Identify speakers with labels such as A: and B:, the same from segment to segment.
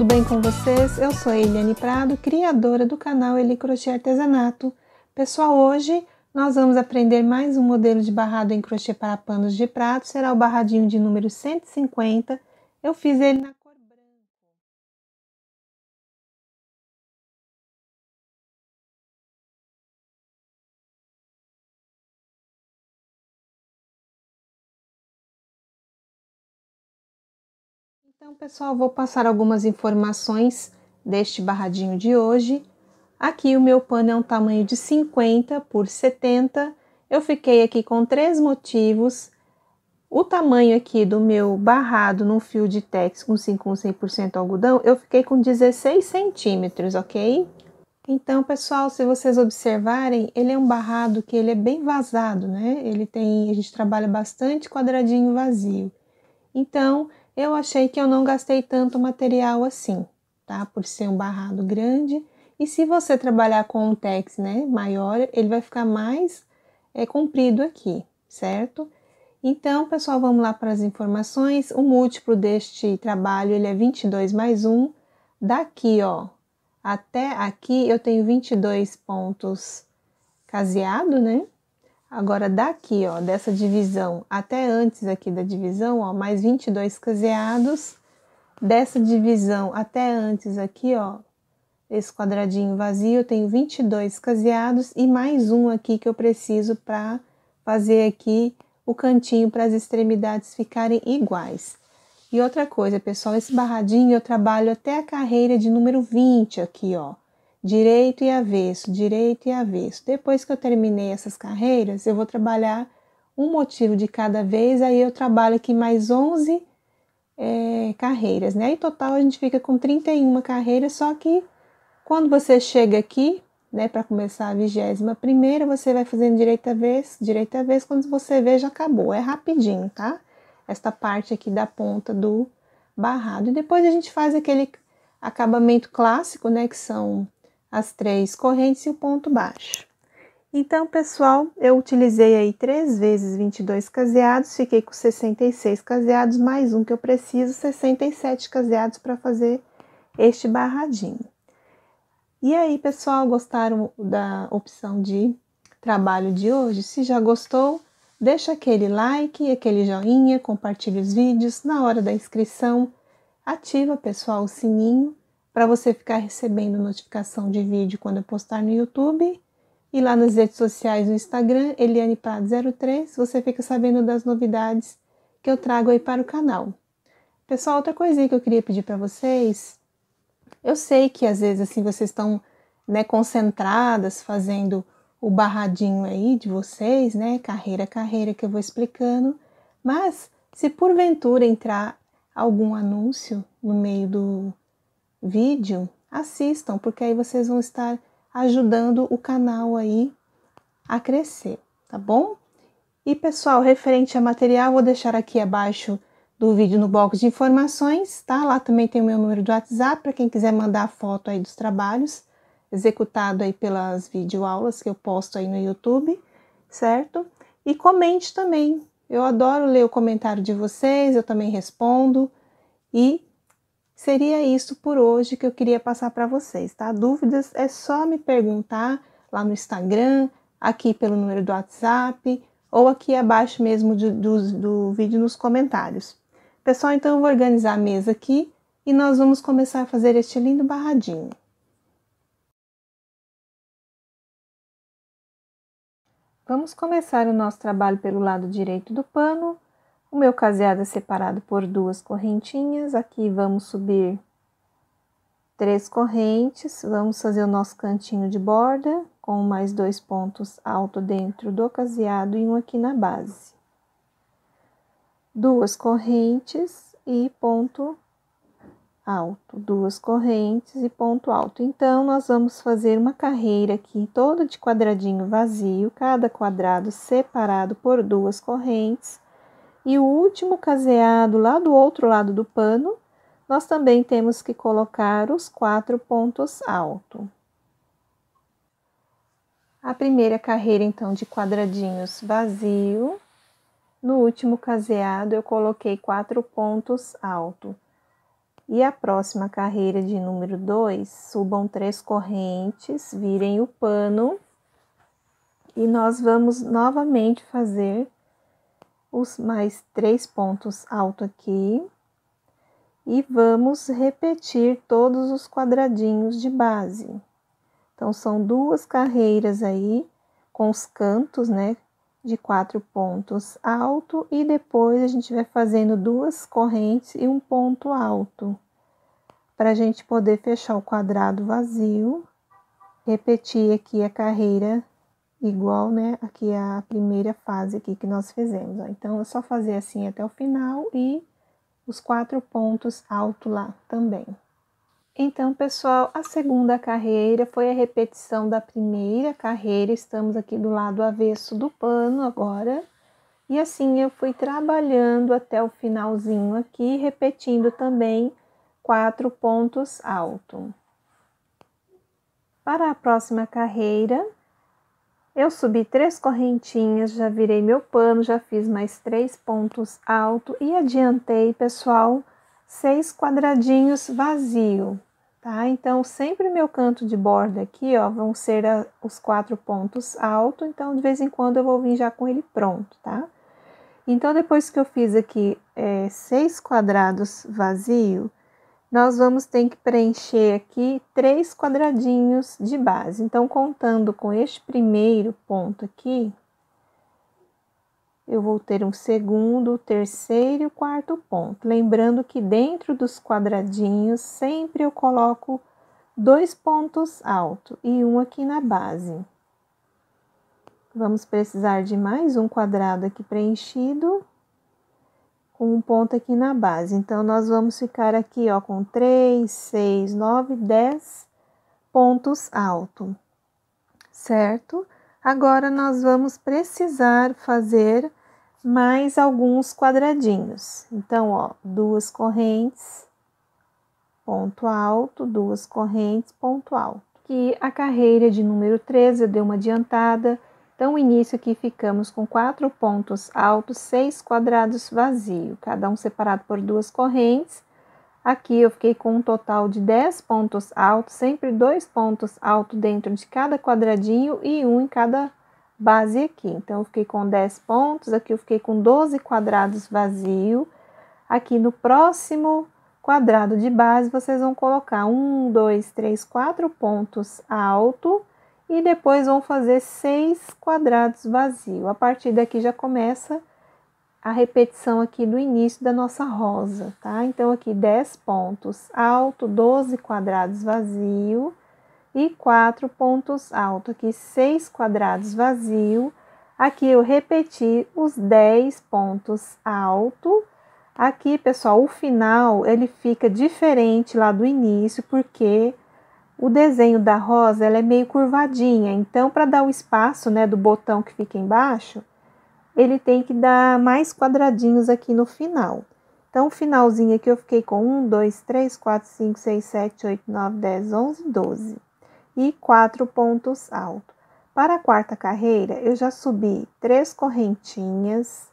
A: tudo bem com vocês? Eu sou Eliane Prado, criadora do canal Eli Crochê Artesanato. Pessoal, hoje nós vamos aprender mais um modelo de barrado em crochê para panos de prato, será o barradinho de número 150. Eu fiz ele na Então, pessoal, vou passar algumas informações deste barradinho de hoje. Aqui o meu pano é um tamanho de 50 por 70. Eu fiquei aqui com três motivos. O tamanho aqui do meu barrado num fio de tex com 5 com 100% algodão, eu fiquei com 16 centímetros, ok? Então, pessoal, se vocês observarem, ele é um barrado que ele é bem vazado, né? Ele tem, a gente trabalha bastante quadradinho vazio. Então, eu achei que eu não gastei tanto material assim, tá? Por ser um barrado grande. E se você trabalhar com um tex, né, maior, ele vai ficar mais é, comprido aqui, certo? Então, pessoal, vamos lá para as informações. O múltiplo deste trabalho, ele é 22 mais 1. Daqui, ó, até aqui eu tenho 22 pontos caseado, né? Agora, daqui, ó, dessa divisão até antes aqui da divisão, ó, mais 22 caseados. Dessa divisão até antes aqui, ó, esse quadradinho vazio, eu tenho 22 caseados e mais um aqui que eu preciso para fazer aqui o cantinho para as extremidades ficarem iguais. E outra coisa, pessoal, esse barradinho eu trabalho até a carreira de número 20 aqui, ó direito e avesso, direito e avesso. Depois que eu terminei essas carreiras, eu vou trabalhar um motivo de cada vez, aí eu trabalho aqui mais 11 é, carreiras, né? Em total a gente fica com 31 carreiras, só que quando você chega aqui, né, para começar a vigésima primeira, você vai fazendo direita vez, direita vez, quando você vê já acabou, é rapidinho, tá? Esta parte aqui da ponta do barrado. E depois a gente faz aquele acabamento clássico, né, que são as três correntes e o ponto baixo. Então, pessoal, eu utilizei aí três vezes 22 caseados, fiquei com 66 caseados, mais um que eu preciso, 67 caseados para fazer este barradinho. E aí, pessoal, gostaram da opção de trabalho de hoje? Se já gostou, deixa aquele like, aquele joinha, compartilha os vídeos. Na hora da inscrição, ativa, pessoal, o sininho para você ficar recebendo notificação de vídeo quando eu postar no YouTube. E lá nas redes sociais, no Instagram, Eliane Prado03, você fica sabendo das novidades que eu trago aí para o canal. Pessoal, outra coisinha que eu queria pedir para vocês. Eu sei que às vezes assim vocês estão né, concentradas fazendo o barradinho aí de vocês, né, carreira carreira que eu vou explicando, mas se porventura entrar algum anúncio no meio do, vídeo, assistam, porque aí vocês vão estar ajudando o canal aí a crescer, tá bom? E pessoal, referente a material, vou deixar aqui abaixo do vídeo no box de informações, tá? Lá também tem o meu número do WhatsApp para quem quiser mandar foto aí dos trabalhos executado aí pelas videoaulas que eu posto aí no YouTube, certo? E comente também. Eu adoro ler o comentário de vocês, eu também respondo e Seria isso por hoje que eu queria passar para vocês, tá? Dúvidas é só me perguntar lá no Instagram, aqui pelo número do WhatsApp ou aqui abaixo mesmo de, do, do vídeo nos comentários. Pessoal, então eu vou organizar a mesa aqui e nós vamos começar a fazer este lindo barradinho. Vamos começar o nosso trabalho pelo lado direito do pano, o meu caseado é separado por duas correntinhas. Aqui vamos subir três correntes. Vamos fazer o nosso cantinho de borda com mais dois pontos alto dentro do caseado e um aqui na base. Duas correntes e ponto alto, duas correntes e ponto alto. Então, nós vamos fazer uma carreira aqui toda de quadradinho vazio, cada quadrado separado por duas correntes e o último caseado lá do outro lado do pano, nós também temos que colocar os quatro pontos alto. A primeira carreira, então, de quadradinhos vazio. No último caseado, eu coloquei quatro pontos alto. E a próxima carreira de número 2, subam três correntes, virem o pano. E nós vamos novamente fazer os mais três pontos alto aqui e vamos repetir todos os quadradinhos de base. Então, são duas carreiras aí com os cantos, né, de quatro pontos alto e depois a gente vai fazendo duas correntes e um ponto alto para a gente poder fechar o quadrado vazio, repetir aqui a carreira igual, né, aqui a primeira fase aqui que nós fizemos. Ó. Então, é só fazer assim até o final e os quatro pontos alto lá também. Então, pessoal, a segunda carreira foi a repetição da primeira carreira. Estamos aqui do lado avesso do pano agora. E assim eu fui trabalhando até o finalzinho aqui, repetindo também quatro pontos alto. Para a próxima carreira, eu subi três correntinhas, já virei meu pano, já fiz mais três pontos alto e adiantei, pessoal, seis quadradinhos vazio, tá? Então, sempre meu canto de borda aqui, ó, vão ser a, os quatro pontos alto, então, de vez em quando, eu vou vir já com ele pronto, tá? Então, depois que eu fiz aqui é, seis quadrados vazio, nós vamos ter que preencher aqui três quadradinhos de base. Então, contando com este primeiro ponto aqui, eu vou ter um segundo, terceiro e quarto ponto. Lembrando que dentro dos quadradinhos, sempre eu coloco dois pontos altos e um aqui na base. Vamos precisar de mais um quadrado aqui preenchido um ponto aqui na base. Então, nós vamos ficar aqui, ó, com 3, 6, 9, 10 pontos alto, certo? Agora, nós vamos precisar fazer mais alguns quadradinhos. Então, ó, duas correntes, ponto alto, duas correntes, ponto alto. E a carreira de número 13, eu dei uma adiantada, então, início que ficamos com quatro pontos altos, seis quadrados vazios, cada um separado por duas correntes. Aqui eu fiquei com um total de dez pontos altos, sempre dois pontos altos dentro de cada quadradinho e um em cada base aqui. Então, eu fiquei com dez pontos, aqui eu fiquei com doze quadrados vazio. Aqui no próximo quadrado de base, vocês vão colocar um, dois, três, quatro pontos alto e depois vão fazer seis quadrados vazio A partir daqui já começa a repetição aqui do início da nossa rosa, tá? Então, aqui 10 pontos alto, 12 quadrados vazio e 4 pontos alto. Aqui 6 quadrados vazio. Aqui eu repeti os 10 pontos alto. Aqui, pessoal, o final ele fica diferente lá do início, porque o desenho da rosa ela é meio curvadinha, então para dar o espaço né, do botão que fica embaixo, ele tem que dar mais quadradinhos aqui no final. Então, o finalzinho aqui eu fiquei com 1, 2, 3, 4, 5, 6, 7, 8, 9, 10, 11, 12 e quatro pontos alto. Para a quarta carreira, eu já subi três correntinhas,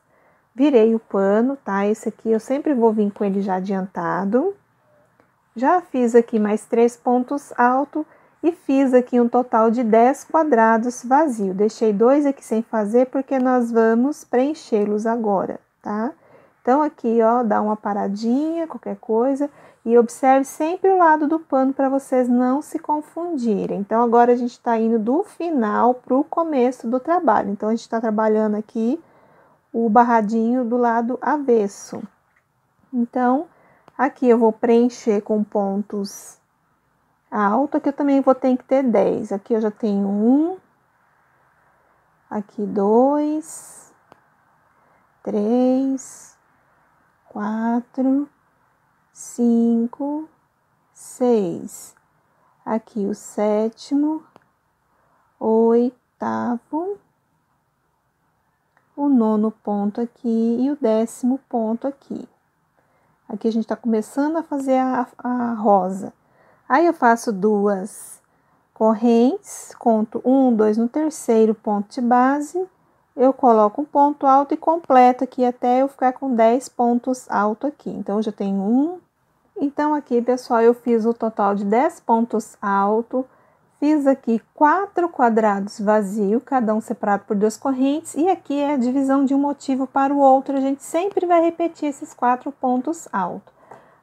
A: virei o pano, tá? Esse aqui eu sempre vou vir com ele já adiantado. Já fiz aqui mais três pontos alto e fiz aqui um total de 10 quadrados vazio. Deixei dois aqui sem fazer porque nós vamos preenchê-los agora, tá? Então, aqui, ó, dá uma paradinha, qualquer coisa, e observe sempre o lado do pano para vocês não se confundirem. Então, agora a gente está indo do final para o começo do trabalho. Então, a gente está trabalhando aqui o barradinho do lado avesso. Então, Aqui eu vou preencher com pontos alto, aqui eu também vou ter que ter 10. Aqui eu já tenho um, aqui dois, três, quatro, cinco, seis. Aqui o sétimo, oitavo, o nono ponto aqui e o décimo ponto aqui. Aqui a gente está começando a fazer a, a rosa. Aí eu faço duas correntes, conto um, dois no terceiro ponto de base, eu coloco um ponto alto e completo aqui até eu ficar com 10 pontos alto aqui. Então, eu já tenho um. Então, aqui, pessoal, eu fiz o total de 10 pontos alto, Fiz aqui quatro quadrados vazios, cada um separado por duas correntes, e aqui é a divisão de um motivo para o outro. A gente sempre vai repetir esses quatro pontos altos.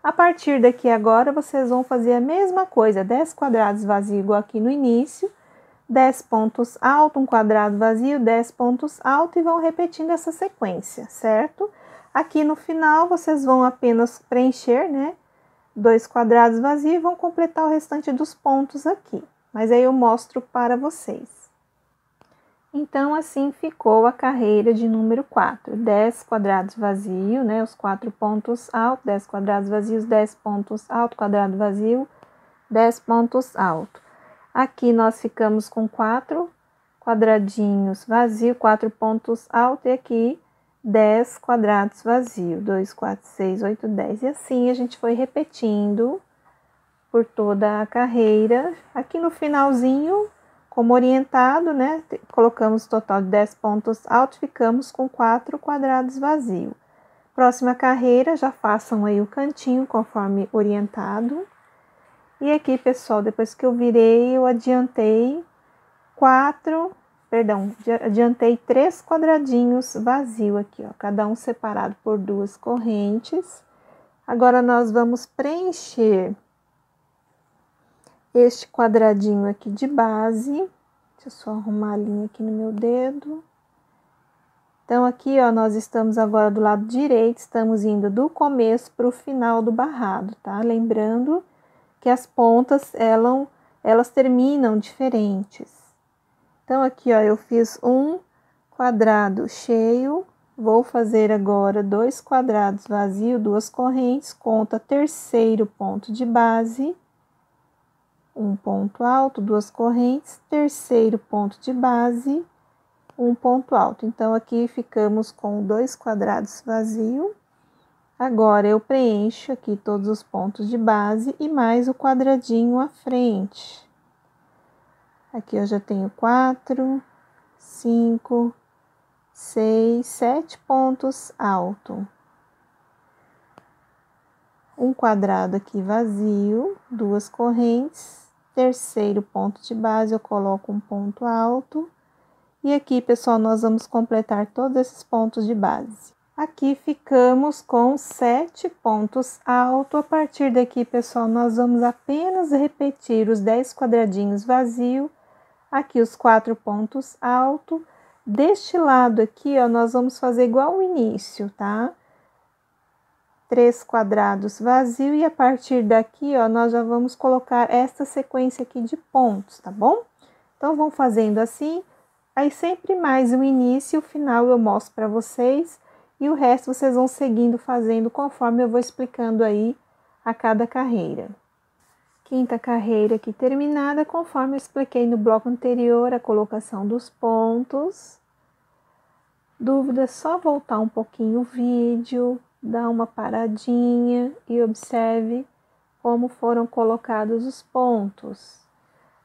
A: A partir daqui agora, vocês vão fazer a mesma coisa, 10 quadrados vazios igual aqui no início, 10 pontos altos, um quadrado vazio, 10 pontos altos e vão repetindo essa sequência, certo? Aqui no final, vocês vão apenas preencher, né, dois quadrados vazios e vão completar o restante dos pontos aqui mas aí eu mostro para vocês. Então, assim ficou a carreira de número 4. 10 quadrados vazio, né? Os 4 pontos altos, 10 quadrados vazios, 10 pontos alto, quadrado vazio, 10 pontos alto. Aqui nós ficamos com 4 quadradinhos vazio, 4 pontos alto, e aqui 10 quadrados vazio, 2, 4, 6, 8, 10. E assim a gente foi repetindo por toda a carreira. Aqui no finalzinho, como orientado, né, colocamos total de 10 pontos altos, ficamos com 4 quadrados vazios. Próxima carreira, já façam aí o cantinho conforme orientado. E aqui, pessoal, depois que eu virei, eu adiantei quatro, perdão, adiantei três quadradinhos vazio aqui, ó, cada um separado por duas correntes. Agora nós vamos preencher este quadradinho aqui de base. Deixa eu só arrumar a linha aqui no meu dedo. Então, aqui, ó, nós estamos agora do lado direito, estamos indo do começo para o final do barrado, tá? Lembrando que as pontas, elas, elas terminam diferentes. Então, aqui, ó, eu fiz um quadrado cheio, vou fazer agora dois quadrados vazios, duas correntes, conta terceiro ponto de base um ponto alto, duas correntes, terceiro ponto de base, um ponto alto. Então, aqui ficamos com dois quadrados vazio. Agora, eu preencho aqui todos os pontos de base e mais o quadradinho à frente. Aqui eu já tenho quatro, cinco, seis, sete pontos alto. Um quadrado aqui vazio, duas correntes, terceiro ponto de base, eu coloco um ponto alto. E aqui, pessoal, nós vamos completar todos esses pontos de base. Aqui ficamos com sete pontos altos. A partir daqui, pessoal, nós vamos apenas repetir os dez quadradinhos vazio. Aqui os quatro pontos alto. Deste lado aqui, ó, nós vamos fazer igual o início, tá? três quadrados vazio e a partir daqui, ó, nós já vamos colocar esta sequência aqui de pontos, tá bom? Então, vão fazendo assim, aí sempre mais o início e o final eu mostro para vocês e o resto vocês vão seguindo fazendo conforme eu vou explicando aí a cada carreira. Quinta carreira aqui terminada, conforme eu expliquei no bloco anterior, a colocação dos pontos. Dúvida, só voltar um pouquinho o vídeo, dá uma paradinha e observe como foram colocados os pontos.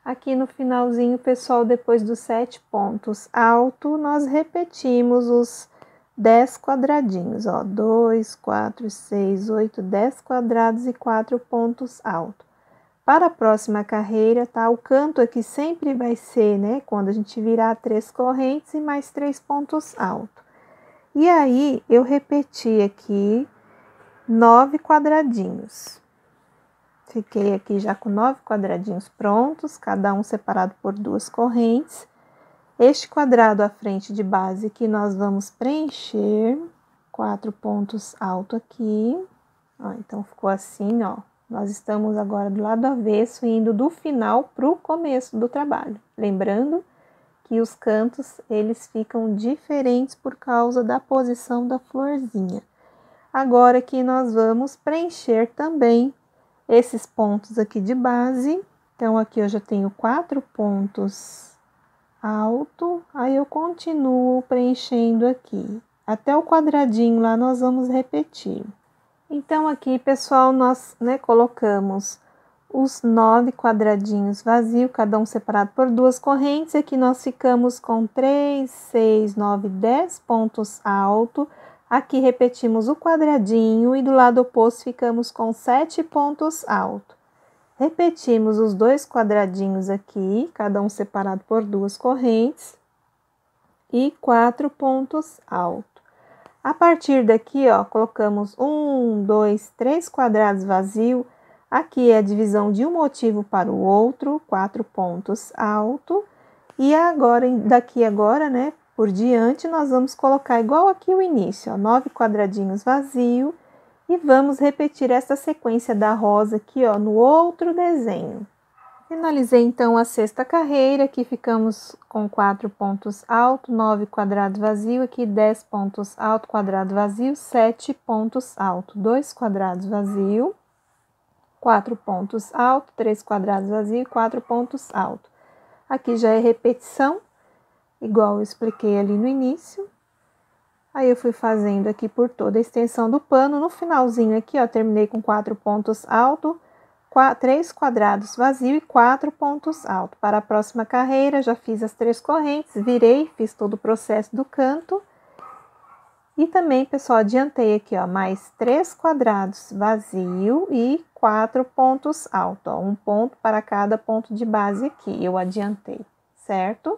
A: Aqui no finalzinho, pessoal, depois dos sete pontos alto, nós repetimos os dez quadradinhos, ó, dois, quatro, seis, oito, dez quadrados e quatro pontos alto. Para a próxima carreira, tá? O canto aqui sempre vai ser, né? Quando a gente virar três correntes e mais três pontos alto. E aí eu repeti aqui nove quadradinhos. Fiquei aqui já com nove quadradinhos prontos, cada um separado por duas correntes. Este quadrado à frente de base que nós vamos preencher, quatro pontos alto aqui. Ó, então ficou assim, ó. Nós estamos agora do lado avesso, indo do final para o começo do trabalho. Lembrando que os cantos eles ficam diferentes por causa da posição da florzinha. Agora que nós vamos preencher também esses pontos aqui de base. Então, aqui eu já tenho quatro pontos alto, aí eu continuo preenchendo aqui. Até o quadradinho lá nós vamos repetir. Então, aqui, pessoal, nós né, colocamos os nove quadradinhos vazios, cada um separado por duas correntes. Aqui nós ficamos com 3, 6, 9, 10 pontos alto. Aqui repetimos o quadradinho e do lado oposto ficamos com 7 pontos alto. Repetimos os dois quadradinhos aqui, cada um separado por duas correntes, e quatro pontos alto. A partir daqui, ó, colocamos um, dois, três quadrados vazios Aqui é a divisão de um motivo para o outro, quatro pontos alto. E agora, daqui agora, né, por diante, nós vamos colocar igual aqui o início, ó, nove quadradinhos vazio. E vamos repetir essa sequência da rosa aqui, ó, no outro desenho. Finalizei então a sexta carreira, aqui ficamos com quatro pontos alto, nove quadrado vazio, aqui dez pontos alto, quadrado vazio, sete pontos alto, dois quadrados vazio quatro pontos alto, três quadrados vazios e quatro pontos alto. Aqui já é repetição, igual eu expliquei ali no início. Aí eu fui fazendo aqui por toda a extensão do pano. No finalzinho aqui, ó, terminei com quatro pontos alto, três quadrados vazio e quatro pontos alto. Para a próxima carreira, já fiz as três correntes, virei, fiz todo o processo do canto. E também, pessoal, adiantei aqui, ó, mais três quadrados vazio e quatro pontos alto, ó, um ponto para cada ponto de base aqui, eu adiantei, certo?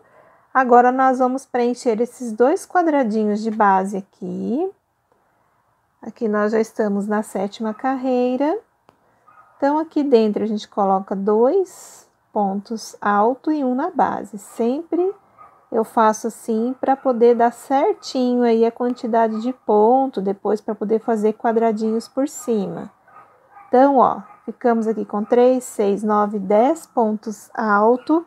A: Agora, nós vamos preencher esses dois quadradinhos de base aqui. Aqui nós já estamos na sétima carreira. Então, aqui dentro a gente coloca dois pontos alto e um na base, sempre eu faço assim para poder dar certinho aí a quantidade de ponto depois para poder fazer quadradinhos por cima. Então, ó, ficamos aqui com 3, 6, 9, 10 pontos alto.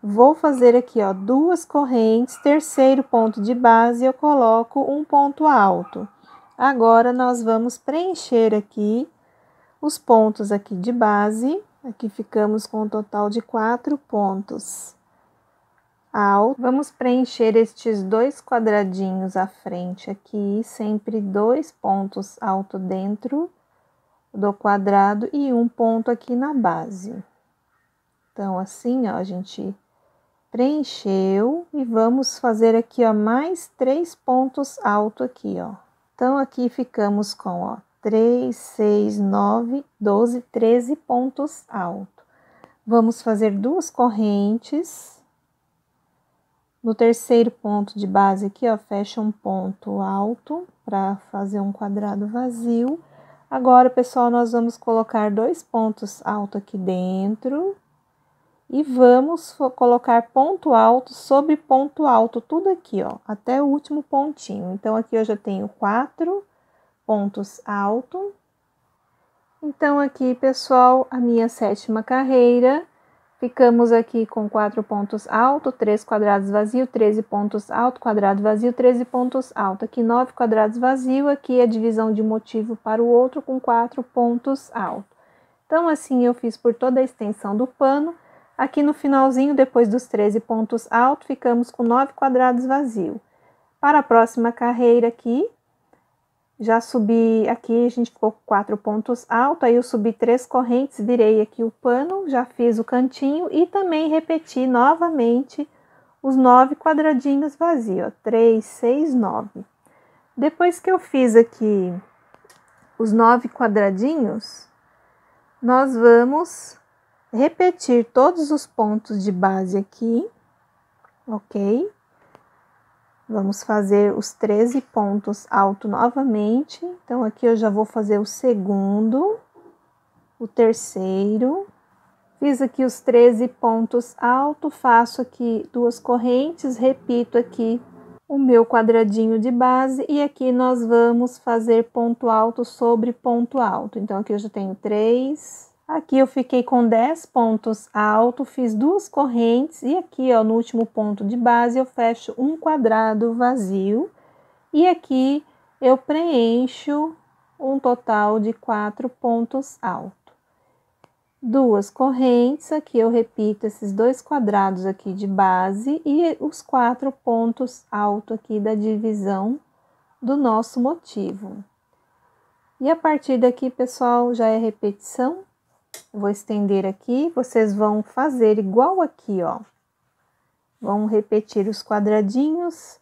A: Vou fazer aqui, ó, duas correntes, terceiro ponto de base eu coloco um ponto alto. Agora, nós vamos preencher aqui os pontos aqui de base. Aqui ficamos com um total de quatro pontos alto. Vamos preencher estes dois quadradinhos à frente aqui, sempre dois pontos alto dentro do quadrado e um ponto aqui na base. Então, assim, ó, a gente preencheu e vamos fazer aqui, ó, mais três pontos alto aqui, ó. Então, aqui ficamos com, ó, 3, 6, 9, 12, 13 pontos alto. Vamos fazer duas correntes no terceiro ponto de base aqui, ó, fecha um ponto alto para fazer um quadrado vazio. Agora, pessoal, nós vamos colocar dois pontos altos aqui dentro e vamos colocar ponto alto sobre ponto alto, tudo aqui, ó, até o último pontinho. Então, aqui eu já tenho quatro pontos altos. Então, aqui, pessoal, a minha sétima carreira Ficamos aqui com 4 pontos alto, 3 quadrados vazio, 13 pontos alto, quadrado vazio, 13 pontos alto. Aqui 9 quadrados vazio, aqui a é divisão de motivo para o outro com 4 pontos alto. Então assim eu fiz por toda a extensão do pano. Aqui no finalzinho, depois dos 13 pontos alto, ficamos com 9 quadrados vazio. Para a próxima carreira aqui, já subi aqui, a gente ficou com quatro pontos altos, aí eu subi três correntes, virei aqui o pano, já fiz o cantinho e também repeti novamente os nove quadradinhos vazios, ó, três, seis, nove. Depois que eu fiz aqui os nove quadradinhos, nós vamos repetir todos os pontos de base aqui, ok? Vamos fazer os 13 pontos alto novamente. Então, aqui eu já vou fazer o segundo, o terceiro. Fiz aqui os 13 pontos alto, faço aqui duas correntes, repito aqui o meu quadradinho de base. E aqui nós vamos fazer ponto alto sobre ponto alto. Então, aqui eu já tenho três, Aqui eu fiquei com 10 pontos alto, fiz duas correntes e aqui, ó, no último ponto de base eu fecho um quadrado vazio. E aqui eu preencho um total de quatro pontos altos duas correntes, aqui eu repito esses dois quadrados aqui de base e os quatro pontos alto aqui da divisão do nosso motivo. E a partir daqui, pessoal, já é repetição, Vou estender aqui, vocês vão fazer igual aqui, ó. Vão repetir os quadradinhos,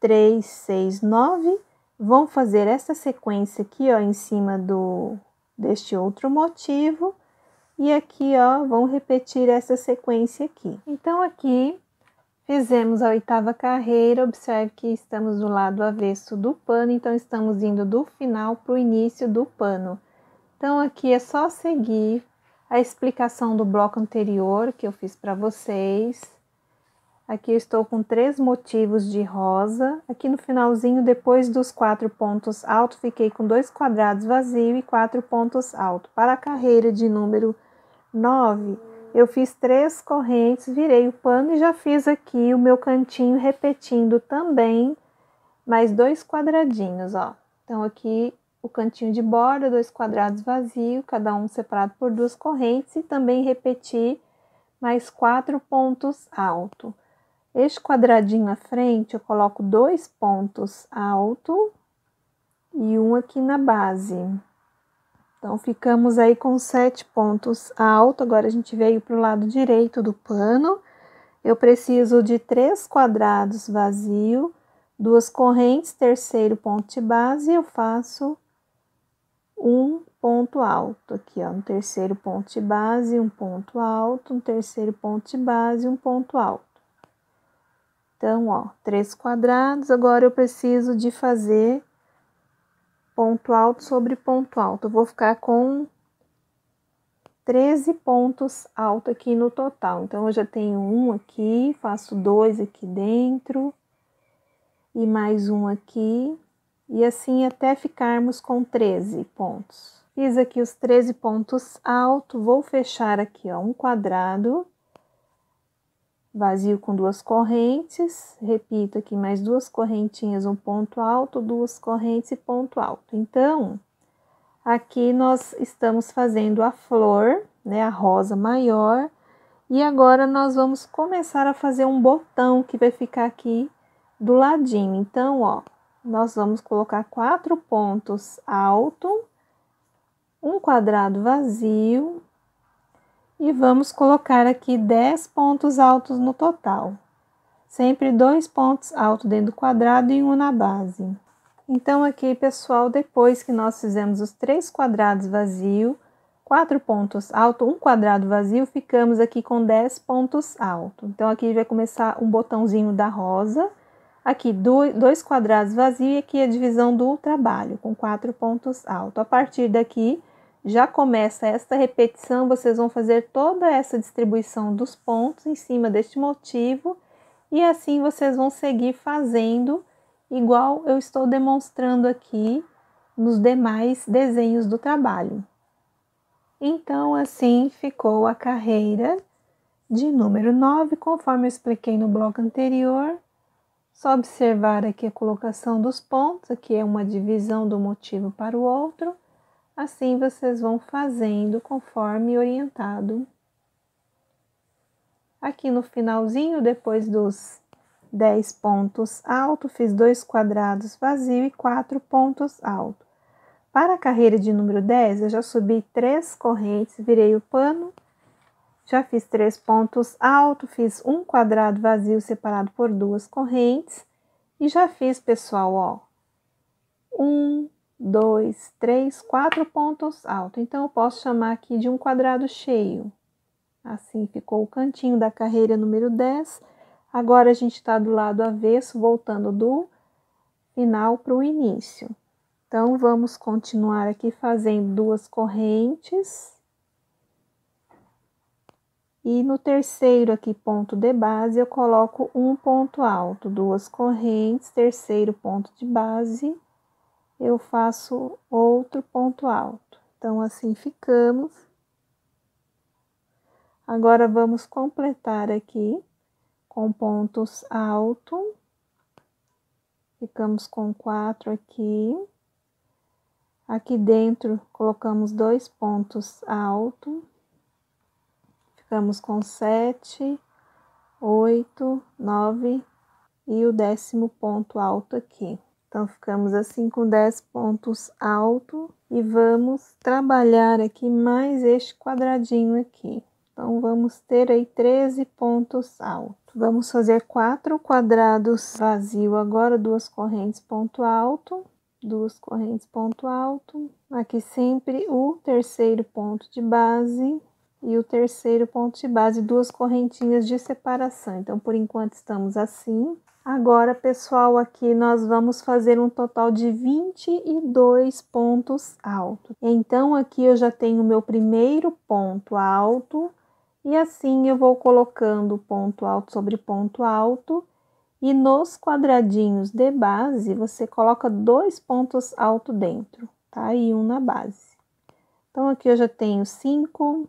A: 3, 6, 9. Vão fazer essa sequência aqui, ó, em cima do deste outro motivo. E aqui, ó, vão repetir essa sequência aqui. Então, aqui, Fizemos a oitava carreira, observe que estamos do lado avesso do pano, então estamos indo do final para o início do pano. Então, aqui é só seguir a explicação do bloco anterior que eu fiz para vocês. Aqui eu estou com três motivos de rosa. Aqui no finalzinho, depois dos quatro pontos altos, fiquei com dois quadrados vazios e quatro pontos altos. Para a carreira de número 9, eu fiz três correntes, virei o pano e já fiz aqui o meu cantinho repetindo também mais dois quadradinhos, ó. Então, aqui o cantinho de borda, dois quadrados vazios, cada um separado por duas correntes, e também repetir mais quatro pontos alto. Este quadradinho à frente, eu coloco dois pontos alto e um aqui na base. Então, ficamos aí com sete pontos alto. Agora, a gente veio para o lado direito do pano. Eu preciso de três quadrados vazio, duas correntes, terceiro ponto de base, eu faço um ponto alto aqui, ó, um terceiro ponto de base, um ponto alto, um terceiro ponto de base, um ponto alto. Então, ó, três quadrados, agora eu preciso de fazer ponto alto sobre ponto alto. Eu vou ficar com 13 pontos altos aqui no total. Então, eu já tenho um aqui, faço dois aqui dentro e mais um aqui e assim até ficarmos com 13 pontos. Fiz aqui os 13 pontos alto, vou fechar aqui ó, um quadrado, vazio com duas correntes, repito aqui mais duas correntinhas, um ponto alto, duas correntes e ponto alto. Então, aqui nós estamos fazendo a flor, né, a rosa maior, e agora nós vamos começar a fazer um botão que vai ficar aqui do ladinho. Então, ó, nós vamos colocar quatro pontos alto, um quadrado vazio e vamos colocar aqui 10 pontos altos no total. Sempre dois pontos altos dentro do quadrado e um na base. Então, aqui, pessoal, depois que nós fizemos os três quadrados vazio, quatro pontos alto, um quadrado vazio, ficamos aqui com 10 pontos alto. Então, aqui vai começar um botãozinho da rosa, Aqui, dois quadrados vazios e aqui a divisão do trabalho, com quatro pontos altos. A partir daqui, já começa esta repetição, vocês vão fazer toda essa distribuição dos pontos em cima deste motivo, e assim vocês vão seguir fazendo igual eu estou demonstrando aqui nos demais desenhos do trabalho. Então, assim ficou a carreira de número 9, conforme eu expliquei no bloco anterior. Só observar aqui a colocação dos pontos, aqui é uma divisão do motivo para o outro. Assim vocês vão fazendo conforme orientado. Aqui no finalzinho, depois dos 10 pontos alto, fiz dois quadrados vazio e quatro pontos alto. Para a carreira de número 10, eu já subi três correntes, virei o pano já fiz três pontos altos, fiz um quadrado vazio separado por duas correntes. E já fiz, pessoal, ó, um, dois, três, quatro pontos altos. Então, eu posso chamar aqui de um quadrado cheio. Assim ficou o cantinho da carreira número 10. Agora, a gente está do lado avesso, voltando do final para o início. Então, vamos continuar aqui fazendo duas correntes. E no terceiro aqui ponto de base, eu coloco um ponto alto, duas correntes, terceiro ponto de base, eu faço outro ponto alto. Então, assim ficamos. Agora, vamos completar aqui com pontos alto. Ficamos com quatro aqui. Aqui dentro, colocamos dois pontos alto Ficamos com 7, 8, 9 e o décimo ponto alto aqui. Então, ficamos assim com 10 pontos alto e vamos trabalhar aqui mais este quadradinho aqui. Então, vamos ter aí 13 pontos altos. Vamos fazer quatro quadrados vazio agora, duas correntes ponto alto, duas correntes ponto alto. Aqui sempre o terceiro ponto de base, e o terceiro ponto de base, duas correntinhas de separação. Então, por enquanto estamos assim. Agora, pessoal, aqui nós vamos fazer um total de 22 pontos altos. Então, aqui eu já tenho meu primeiro ponto alto, e assim eu vou colocando ponto alto sobre ponto alto. E nos quadradinhos de base, você coloca dois pontos altos dentro, tá? E um na base. Então, aqui eu já tenho cinco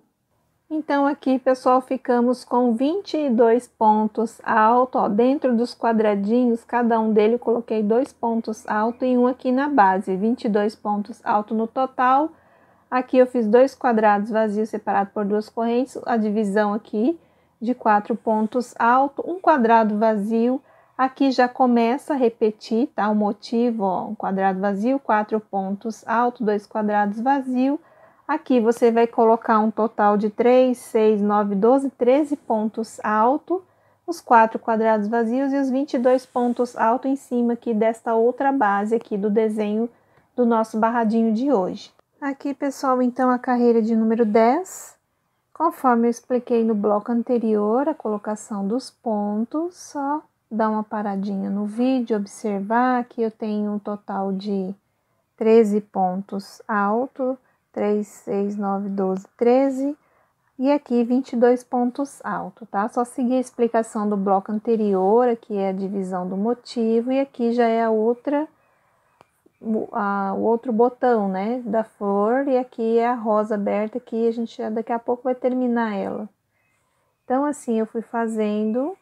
A: então, aqui, pessoal, ficamos com 22 pontos alto, ó, dentro dos quadradinhos, cada um dele eu coloquei dois pontos alto e um aqui na base, 22 pontos alto no total. Aqui eu fiz dois quadrados vazios separados por duas correntes, a divisão aqui de quatro pontos alto, um quadrado vazio, aqui já começa a repetir, tá, o motivo, ó, um quadrado vazio, quatro pontos alto, dois quadrados vazios. Aqui você vai colocar um total de 3, 6, 9, 12, 13 pontos alto, os quatro quadrados vazios e os 22 pontos alto em cima aqui desta outra base aqui do desenho do nosso barradinho de hoje. Aqui, pessoal, então a carreira de número 10, Conforme eu expliquei no bloco anterior, a colocação dos pontos, só dar uma paradinha no vídeo, observar que eu tenho um total de 13 pontos alto, 3, 6, 9, 12, 13. E aqui 22 pontos alto, tá? Só seguir a explicação do bloco anterior, aqui é a divisão do motivo, e aqui já é a outra, a, o outro botão, né, da flor, e aqui é a rosa aberta, que a gente daqui a pouco vai terminar ela. Então, assim, eu fui fazendo,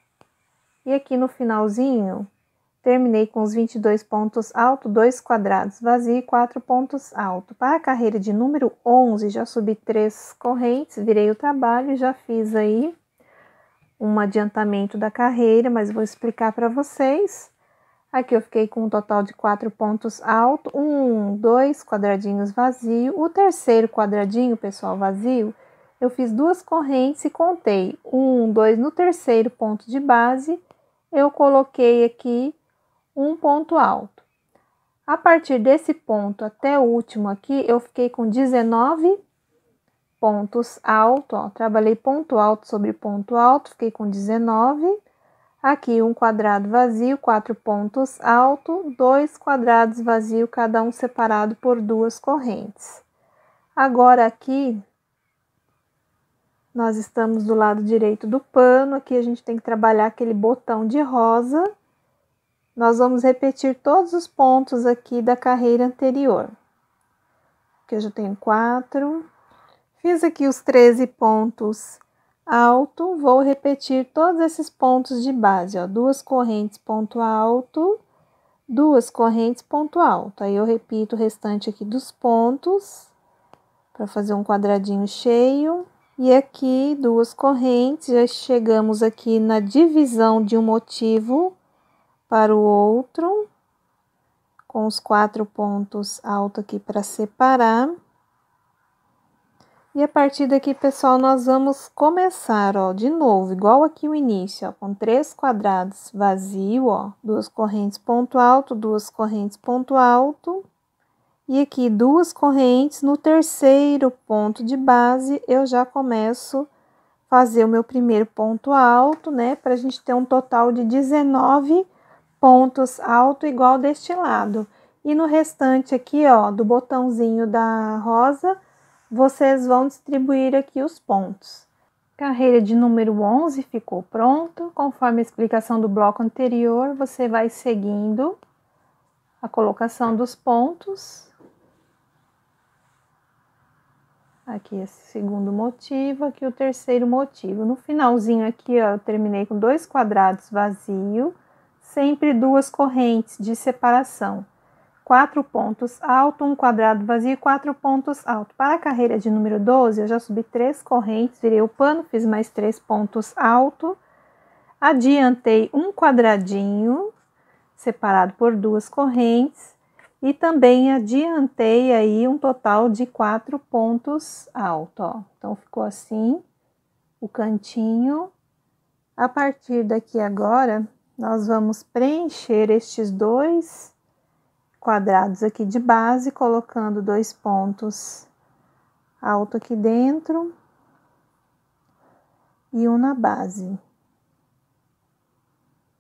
A: e aqui no finalzinho, Terminei com os 22 pontos alto, 2 quadrados vazio e 4 pontos alto. Para a carreira de número 11, já subi 3 correntes, virei o trabalho e já fiz aí um adiantamento da carreira, mas vou explicar para vocês. Aqui eu fiquei com um total de quatro pontos alto, um, dois quadradinhos vazio. O terceiro quadradinho, pessoal, vazio, eu fiz duas correntes e contei um, dois no terceiro ponto de base. Eu coloquei aqui um ponto alto. A partir desse ponto até o último aqui, eu fiquei com 19 pontos alto. ó, trabalhei ponto alto sobre ponto alto, fiquei com 19. Aqui um quadrado vazio, quatro pontos alto, dois quadrados vazio, cada um separado por duas correntes. Agora aqui nós estamos do lado direito do pano, aqui a gente tem que trabalhar aquele botão de rosa nós vamos repetir todos os pontos aqui da carreira anterior. Aqui eu já tenho quatro. Fiz aqui os 13 pontos alto, vou repetir todos esses pontos de base, ó. Duas correntes, ponto alto, duas correntes, ponto alto. Aí, eu repito o restante aqui dos pontos, para fazer um quadradinho cheio. E aqui, duas correntes, já chegamos aqui na divisão de um motivo para o outro, com os quatro pontos alto aqui para separar. E a partir daqui, pessoal, nós vamos começar, ó, de novo, igual aqui o início, ó, com três quadrados vazio, ó, duas correntes ponto alto, duas correntes ponto alto. E aqui duas correntes, no terceiro ponto de base, eu já começo a fazer o meu primeiro ponto alto, né, para a gente ter um total de 19 pontos alto igual deste lado. E no restante aqui, ó, do botãozinho da rosa, vocês vão distribuir aqui os pontos. Carreira de número 11 ficou pronto. Conforme a explicação do bloco anterior, você vai seguindo a colocação dos pontos. Aqui esse segundo motivo, aqui o terceiro motivo. No finalzinho aqui, ó, eu terminei com dois quadrados vazios sempre duas correntes de separação. Quatro pontos alto, um quadrado vazio e quatro pontos alto. Para a carreira de número 12, eu já subi três correntes, virei o pano, fiz mais três pontos alto, adiantei um quadradinho separado por duas correntes e também adiantei aí um total de quatro pontos alto, ó. Então ficou assim o cantinho. A partir daqui agora, nós vamos preencher estes dois quadrados aqui de base, colocando dois pontos alto aqui dentro e um na base.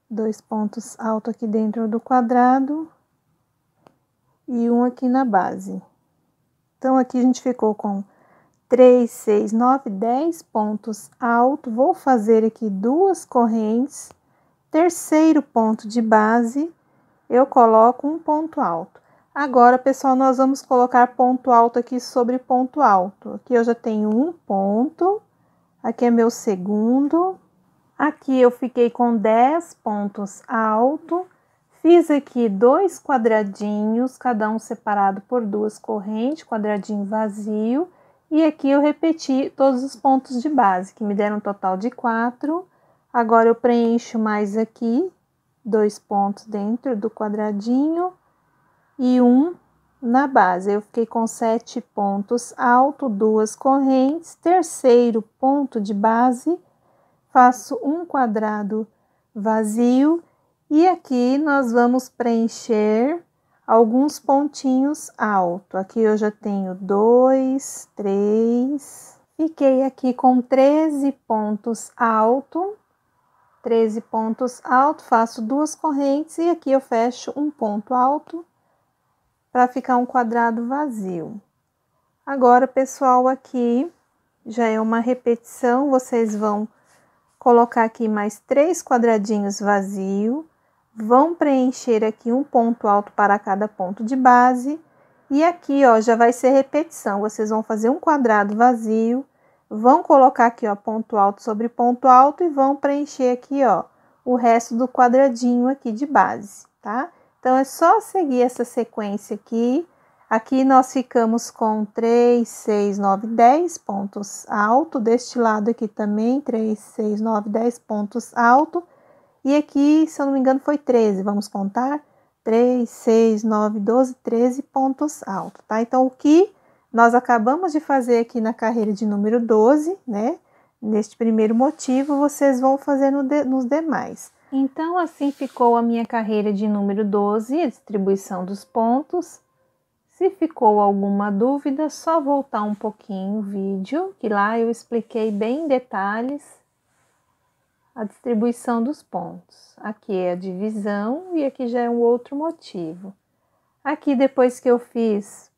A: Dois pontos alto aqui dentro do quadrado e um aqui na base. Então, aqui a gente ficou com 3, 6, 9, 10 pontos alto. Vou fazer aqui duas correntes terceiro ponto de base, eu coloco um ponto alto. Agora, pessoal, nós vamos colocar ponto alto aqui sobre ponto alto. Aqui eu já tenho um ponto, aqui é meu segundo. Aqui eu fiquei com 10 pontos alto. Fiz aqui dois quadradinhos, cada um separado por duas correntes, quadradinho vazio. E aqui eu repeti todos os pontos de base, que me deram um total de quatro Agora eu preencho mais aqui, dois pontos dentro do quadradinho e um na base. Eu fiquei com sete pontos alto, duas correntes, terceiro ponto de base, faço um quadrado vazio e aqui nós vamos preencher alguns pontinhos alto. Aqui eu já tenho dois, três, fiquei aqui com treze pontos alto 13 pontos alto, faço duas correntes e aqui eu fecho um ponto alto para ficar um quadrado vazio. Agora, pessoal, aqui já é uma repetição, vocês vão colocar aqui mais três quadradinhos vazio, vão preencher aqui um ponto alto para cada ponto de base, e aqui, ó, já vai ser repetição, vocês vão fazer um quadrado vazio, vão colocar aqui, ó, ponto alto sobre ponto alto e vão preencher aqui, ó, o resto do quadradinho aqui de base, tá? Então, é só seguir essa sequência aqui. Aqui nós ficamos com 3, 6, 9, 10 pontos alto. Deste lado aqui também, 3, 6, 9, 10 pontos alto. E aqui, se eu não me engano, foi 13. Vamos contar? 3, 6, 9, 12, 13 pontos alto, tá? Então, o que nós acabamos de fazer aqui na carreira de número 12, né? Neste primeiro motivo, vocês vão fazer no de, nos demais. Então, assim ficou a minha carreira de número 12, a distribuição dos pontos. Se ficou alguma dúvida, só voltar um pouquinho o vídeo, que lá eu expliquei bem em detalhes a distribuição dos pontos. Aqui é a divisão e aqui já é um outro motivo. Aqui, depois que eu fiz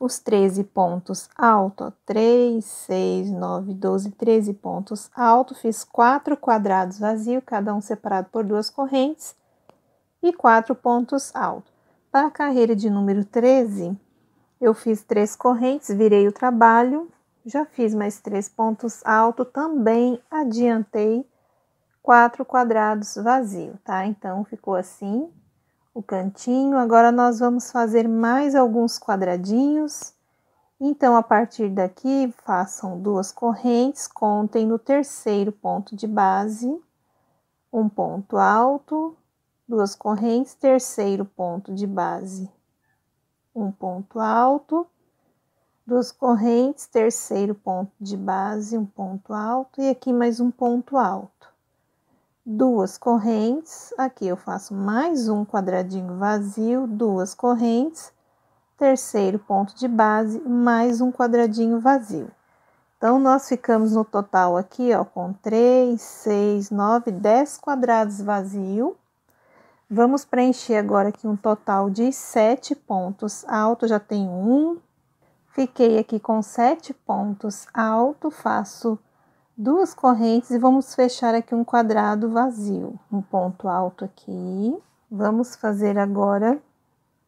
A: os 13 pontos alto, ó, 3, 6, 9, 12, 13 pontos alto, fiz quatro quadrados vazios, cada um separado por duas correntes, e quatro pontos alto. Para a carreira de número 13, eu fiz três correntes, virei o trabalho, já fiz mais três pontos alto, também adiantei quatro quadrados vazio, tá? Então, ficou assim, o cantinho. Agora nós vamos fazer mais alguns quadradinhos. Então, a partir daqui, façam duas correntes, contem no terceiro ponto de base, um ponto alto, duas correntes, terceiro ponto de base, um ponto alto, duas correntes, terceiro ponto de base, um ponto alto, e aqui mais um ponto alto duas correntes, aqui eu faço mais um quadradinho vazio, duas correntes, terceiro ponto de base, mais um quadradinho vazio. Então, nós ficamos no total aqui, ó, com três seis nove dez quadrados vazio. Vamos preencher agora aqui um total de sete pontos alto, já tenho um. Fiquei aqui com sete pontos alto, faço duas correntes e vamos fechar aqui um quadrado vazio, um ponto alto aqui. Vamos fazer agora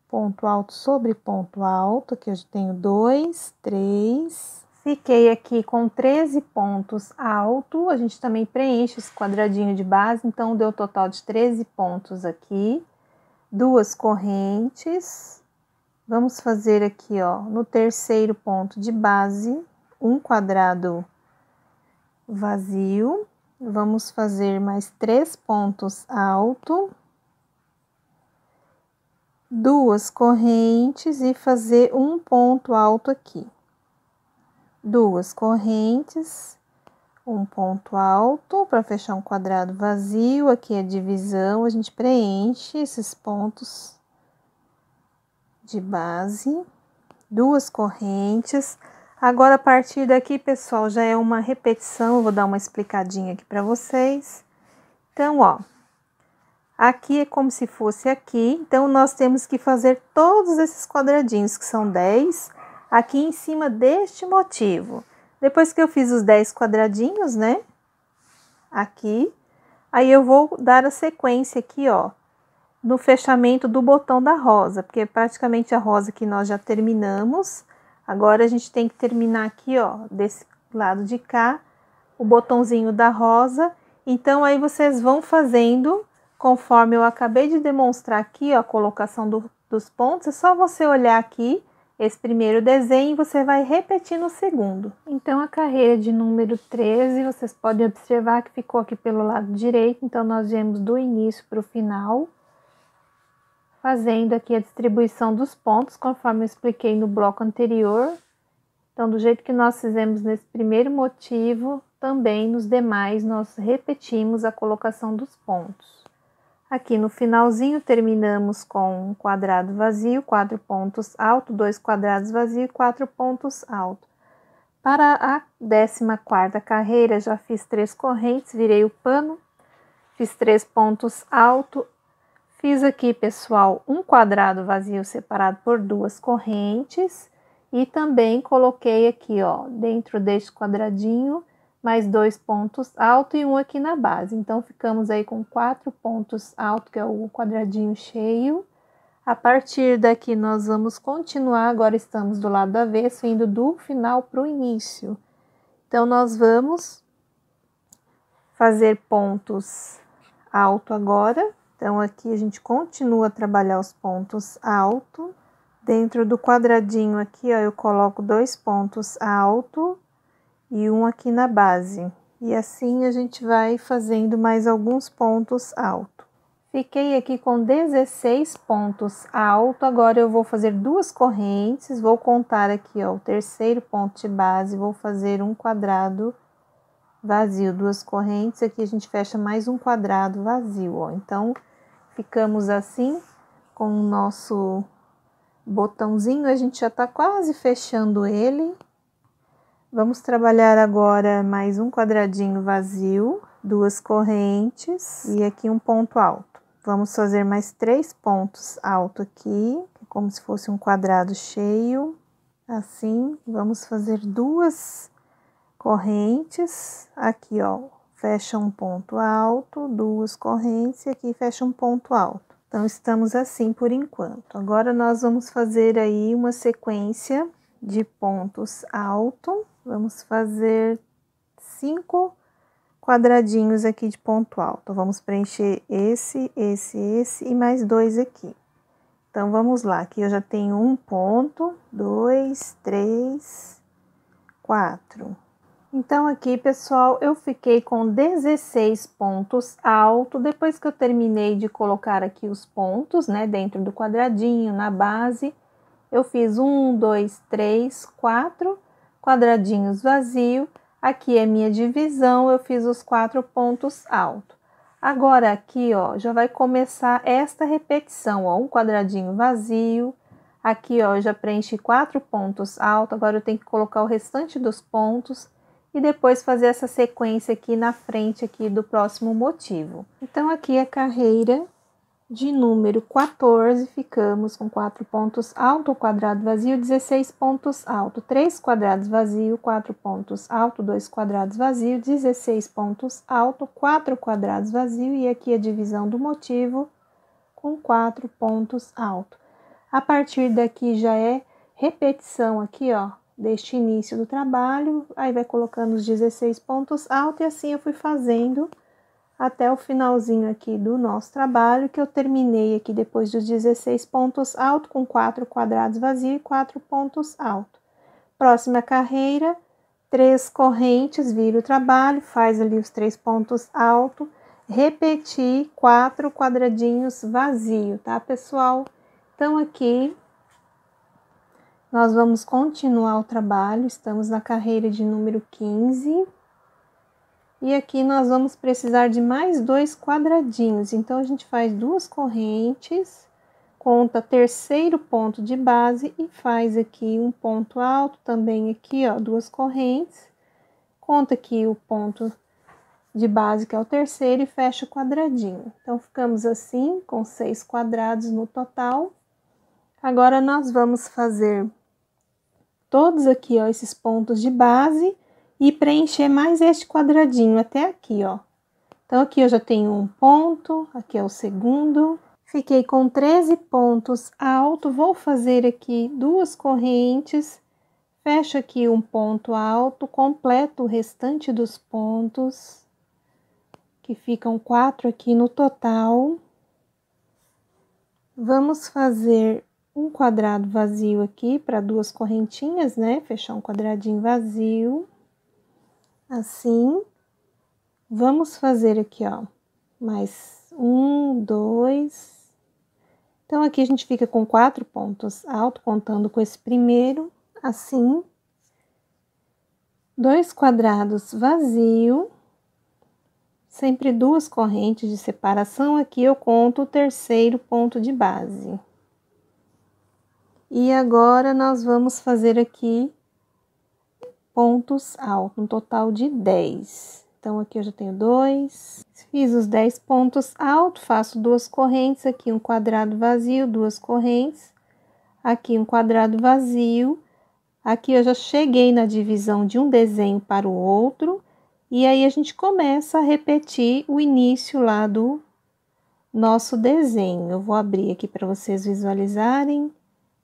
A: ponto alto sobre ponto alto, aqui eu já tenho dois, três. Fiquei aqui com 13 pontos alto, a gente também preenche esse quadradinho de base, então deu total de 13 pontos aqui. Duas correntes, vamos fazer aqui, ó, no terceiro ponto de base, um quadrado vazio. Vamos fazer mais três pontos alto, duas correntes e fazer um ponto alto aqui. Duas correntes, um ponto alto para fechar um quadrado vazio. Aqui a é divisão, a gente preenche esses pontos de base, duas correntes Agora, a partir daqui, pessoal, já é uma repetição, vou dar uma explicadinha aqui para vocês. Então, ó, aqui é como se fosse aqui, então nós temos que fazer todos esses quadradinhos, que são 10, aqui em cima deste motivo. Depois que eu fiz os 10 quadradinhos, né, aqui, aí eu vou dar a sequência aqui, ó, no fechamento do botão da rosa, porque é praticamente a rosa que nós já terminamos, Agora a gente tem que terminar aqui, ó, desse lado de cá, o botãozinho da rosa. Então, aí vocês vão fazendo conforme eu acabei de demonstrar aqui, ó, a colocação do, dos pontos. É só você olhar aqui esse primeiro desenho e você vai repetir no segundo. Então, a carreira de número 13, vocês podem observar que ficou aqui pelo lado direito. Então, nós viemos do início para o final fazendo aqui a distribuição dos pontos, conforme eu expliquei no bloco anterior. Então, do jeito que nós fizemos nesse primeiro motivo, também nos demais nós repetimos a colocação dos pontos. Aqui no finalzinho terminamos com um quadrado vazio, quatro pontos alto, dois quadrados vazios, quatro pontos alto. Para a décima quarta carreira, já fiz três correntes, virei o pano, fiz três pontos alto, Fiz aqui, pessoal, um quadrado vazio separado por duas correntes e também coloquei aqui, ó, dentro deste quadradinho, mais dois pontos altos e um aqui na base. Então, ficamos aí com quatro pontos altos, que é o quadradinho cheio. A partir daqui, nós vamos continuar, agora estamos do lado avesso, indo do final para o início. Então, nós vamos fazer pontos alto agora então, aqui a gente continua a trabalhar os pontos alto. Dentro do quadradinho aqui, ó, eu coloco dois pontos alto e um aqui na base. E assim a gente vai fazendo mais alguns pontos alto. Fiquei aqui com 16 pontos alto, agora eu vou fazer duas correntes, vou contar aqui, ó, o terceiro ponto de base, vou fazer um quadrado vazio, duas correntes, aqui a gente fecha mais um quadrado vazio, ó. Então, Ficamos assim com o nosso botãozinho, a gente já está quase fechando ele. Vamos trabalhar agora mais um quadradinho vazio, duas correntes e aqui um ponto alto. Vamos fazer mais três pontos alto aqui, é como se fosse um quadrado cheio. Assim, vamos fazer duas correntes aqui, ó, fecha um ponto alto, duas correntes e aqui fecha um ponto alto. Então, estamos assim por enquanto. Agora, nós vamos fazer aí uma sequência de pontos alto. Vamos fazer cinco quadradinhos aqui de ponto alto. Vamos preencher esse, esse, esse e mais dois aqui. Então, vamos lá. Aqui eu já tenho um ponto, dois, três, quatro, então, aqui, pessoal, eu fiquei com 16 pontos alto. Depois que eu terminei de colocar aqui os pontos, né, dentro do quadradinho, na base, eu fiz um, dois, três, quatro quadradinhos vazio. Aqui é minha divisão, eu fiz os quatro pontos alto. Agora, aqui, ó, já vai começar esta repetição, ó, um quadradinho vazio. Aqui, ó, eu já preenchi quatro pontos alto, agora eu tenho que colocar o restante dos pontos e depois fazer essa sequência aqui na frente aqui do próximo motivo. Então, aqui a é carreira de número 14, ficamos com quatro pontos alto, quadrado vazio, 16 pontos alto, três quadrados vazio, quatro pontos alto, dois quadrados vazio, 16 pontos alto, quatro quadrados vazio e aqui a divisão do motivo com quatro pontos alto. A partir daqui já é repetição aqui, ó, deste início do trabalho, aí vai colocando os 16 pontos altos e assim eu fui fazendo até o finalzinho aqui do nosso trabalho, que eu terminei aqui depois dos 16 pontos altos, com quatro quadrados vazios e quatro pontos altos. Próxima carreira, três correntes, vira o trabalho, faz ali os três pontos altos, repetir quatro quadradinhos vazio, tá, pessoal? Então, aqui nós vamos continuar o trabalho, estamos na carreira de número 15. E aqui nós vamos precisar de mais dois quadradinhos. Então, a gente faz duas correntes, conta terceiro ponto de base e faz aqui um ponto alto também aqui, ó, duas correntes. Conta aqui o ponto de base, que é o terceiro, e fecha o quadradinho. Então, ficamos assim, com seis quadrados no total. Agora, nós vamos fazer todos aqui, ó, esses pontos de base e preencher mais este quadradinho até aqui, ó. Então, aqui eu já tenho um ponto, aqui é o segundo. Fiquei com 13 pontos alto, vou fazer aqui duas correntes, fecho aqui um ponto alto, completo o restante dos pontos, que ficam quatro aqui no total. Vamos fazer um quadrado vazio aqui para duas correntinhas, né? Fechar um quadradinho vazio, assim. Vamos fazer aqui, ó, mais um, dois. Então, aqui a gente fica com quatro pontos alto, contando com esse primeiro, assim. Dois quadrados vazio. Sempre duas correntes de separação, aqui eu conto o terceiro ponto de base. E agora nós vamos fazer aqui pontos altos, um total de 10. Então, aqui eu já tenho dois. Fiz os 10 pontos altos, faço duas correntes, aqui um quadrado vazio, duas correntes. Aqui um quadrado vazio. Aqui eu já cheguei na divisão de um desenho para o outro. E aí, a gente começa a repetir o início lá do nosso desenho. Eu vou abrir aqui para vocês visualizarem.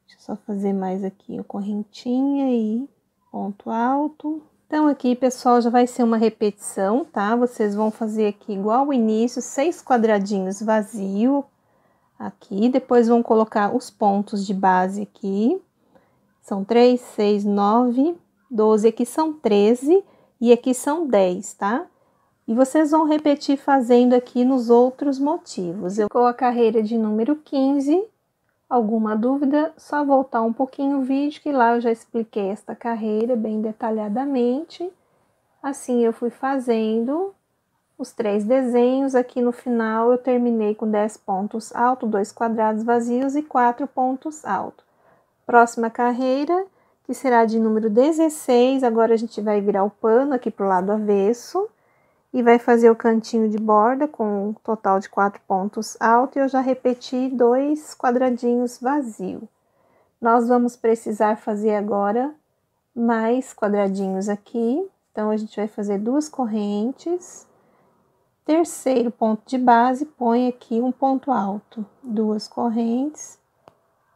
A: Deixa eu só fazer mais aqui a correntinha e ponto alto. Então, aqui, pessoal, já vai ser uma repetição, tá? Vocês vão fazer aqui igual o início, seis quadradinhos vazio aqui. Depois vão colocar os pontos de base aqui. São três, seis, nove, doze. Aqui são treze e aqui são dez, tá? E vocês vão repetir fazendo aqui nos outros motivos. Eu vou a carreira de número 15 Alguma dúvida? Só voltar um pouquinho o vídeo que lá eu já expliquei esta carreira bem detalhadamente. Assim eu fui fazendo os três desenhos. Aqui no final eu terminei com 10 pontos altos, dois quadrados vazios e quatro pontos altos. Próxima carreira, que será de número 16. Agora a gente vai virar o pano aqui para o lado avesso e vai fazer o cantinho de borda com um total de quatro pontos alto e eu já repeti dois quadradinhos vazio. Nós vamos precisar fazer agora mais quadradinhos aqui, então a gente vai fazer duas correntes. Terceiro ponto de base, põe aqui um ponto alto, duas correntes.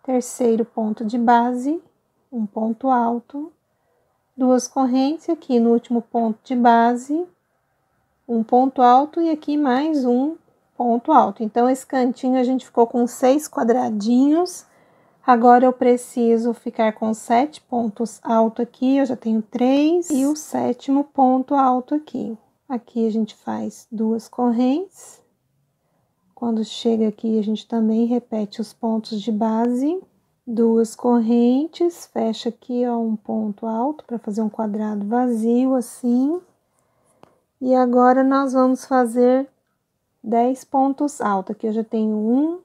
A: Terceiro ponto de base, um ponto alto, duas correntes. Aqui no último ponto de base, um ponto alto e aqui mais um ponto alto. Então, esse cantinho a gente ficou com seis quadradinhos. Agora, eu preciso ficar com sete pontos alto aqui, eu já tenho três. E o sétimo ponto alto aqui. Aqui a gente faz duas correntes. Quando chega aqui, a gente também repete os pontos de base. Duas correntes, fecha aqui, ó, um ponto alto para fazer um quadrado vazio, assim. E agora nós vamos fazer 10 pontos altos. Aqui eu já tenho um,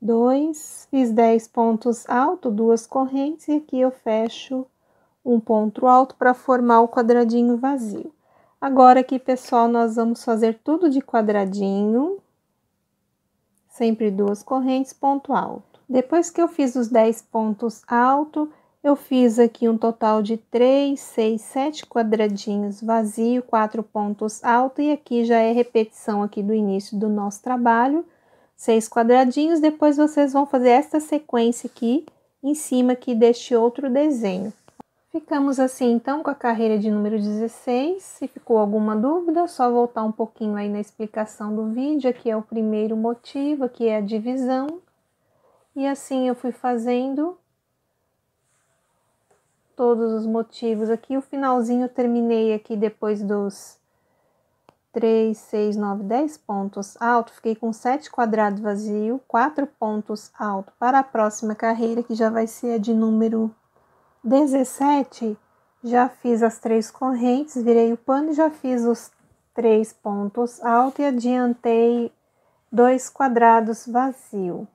A: dois, fiz 10 pontos altos, duas correntes, e aqui eu fecho um ponto alto para formar o quadradinho vazio. Agora aqui, pessoal, nós vamos fazer tudo de quadradinho, sempre duas correntes, ponto alto. Depois que eu fiz os 10 pontos altos, eu fiz aqui um total de 3, 6, 7 quadradinhos vazio, 4 pontos altos, e aqui já é repetição aqui do início do nosso trabalho, 6 quadradinhos, depois vocês vão fazer esta sequência aqui, em cima aqui deste outro desenho. Ficamos assim então com a carreira de número 16, se ficou alguma dúvida, é só voltar um pouquinho aí na explicação do vídeo, aqui é o primeiro motivo, aqui é a divisão, e assim eu fui fazendo todos os motivos. Aqui o finalzinho eu terminei aqui depois dos 3, 6, 9, 10 pontos alto. Fiquei com 7 quadrados vazio, 4 pontos alto para a próxima carreira, que já vai ser a de número 17. Já fiz as três correntes, virei o pano e já fiz os três pontos alto e adiantei dois quadrados vazio.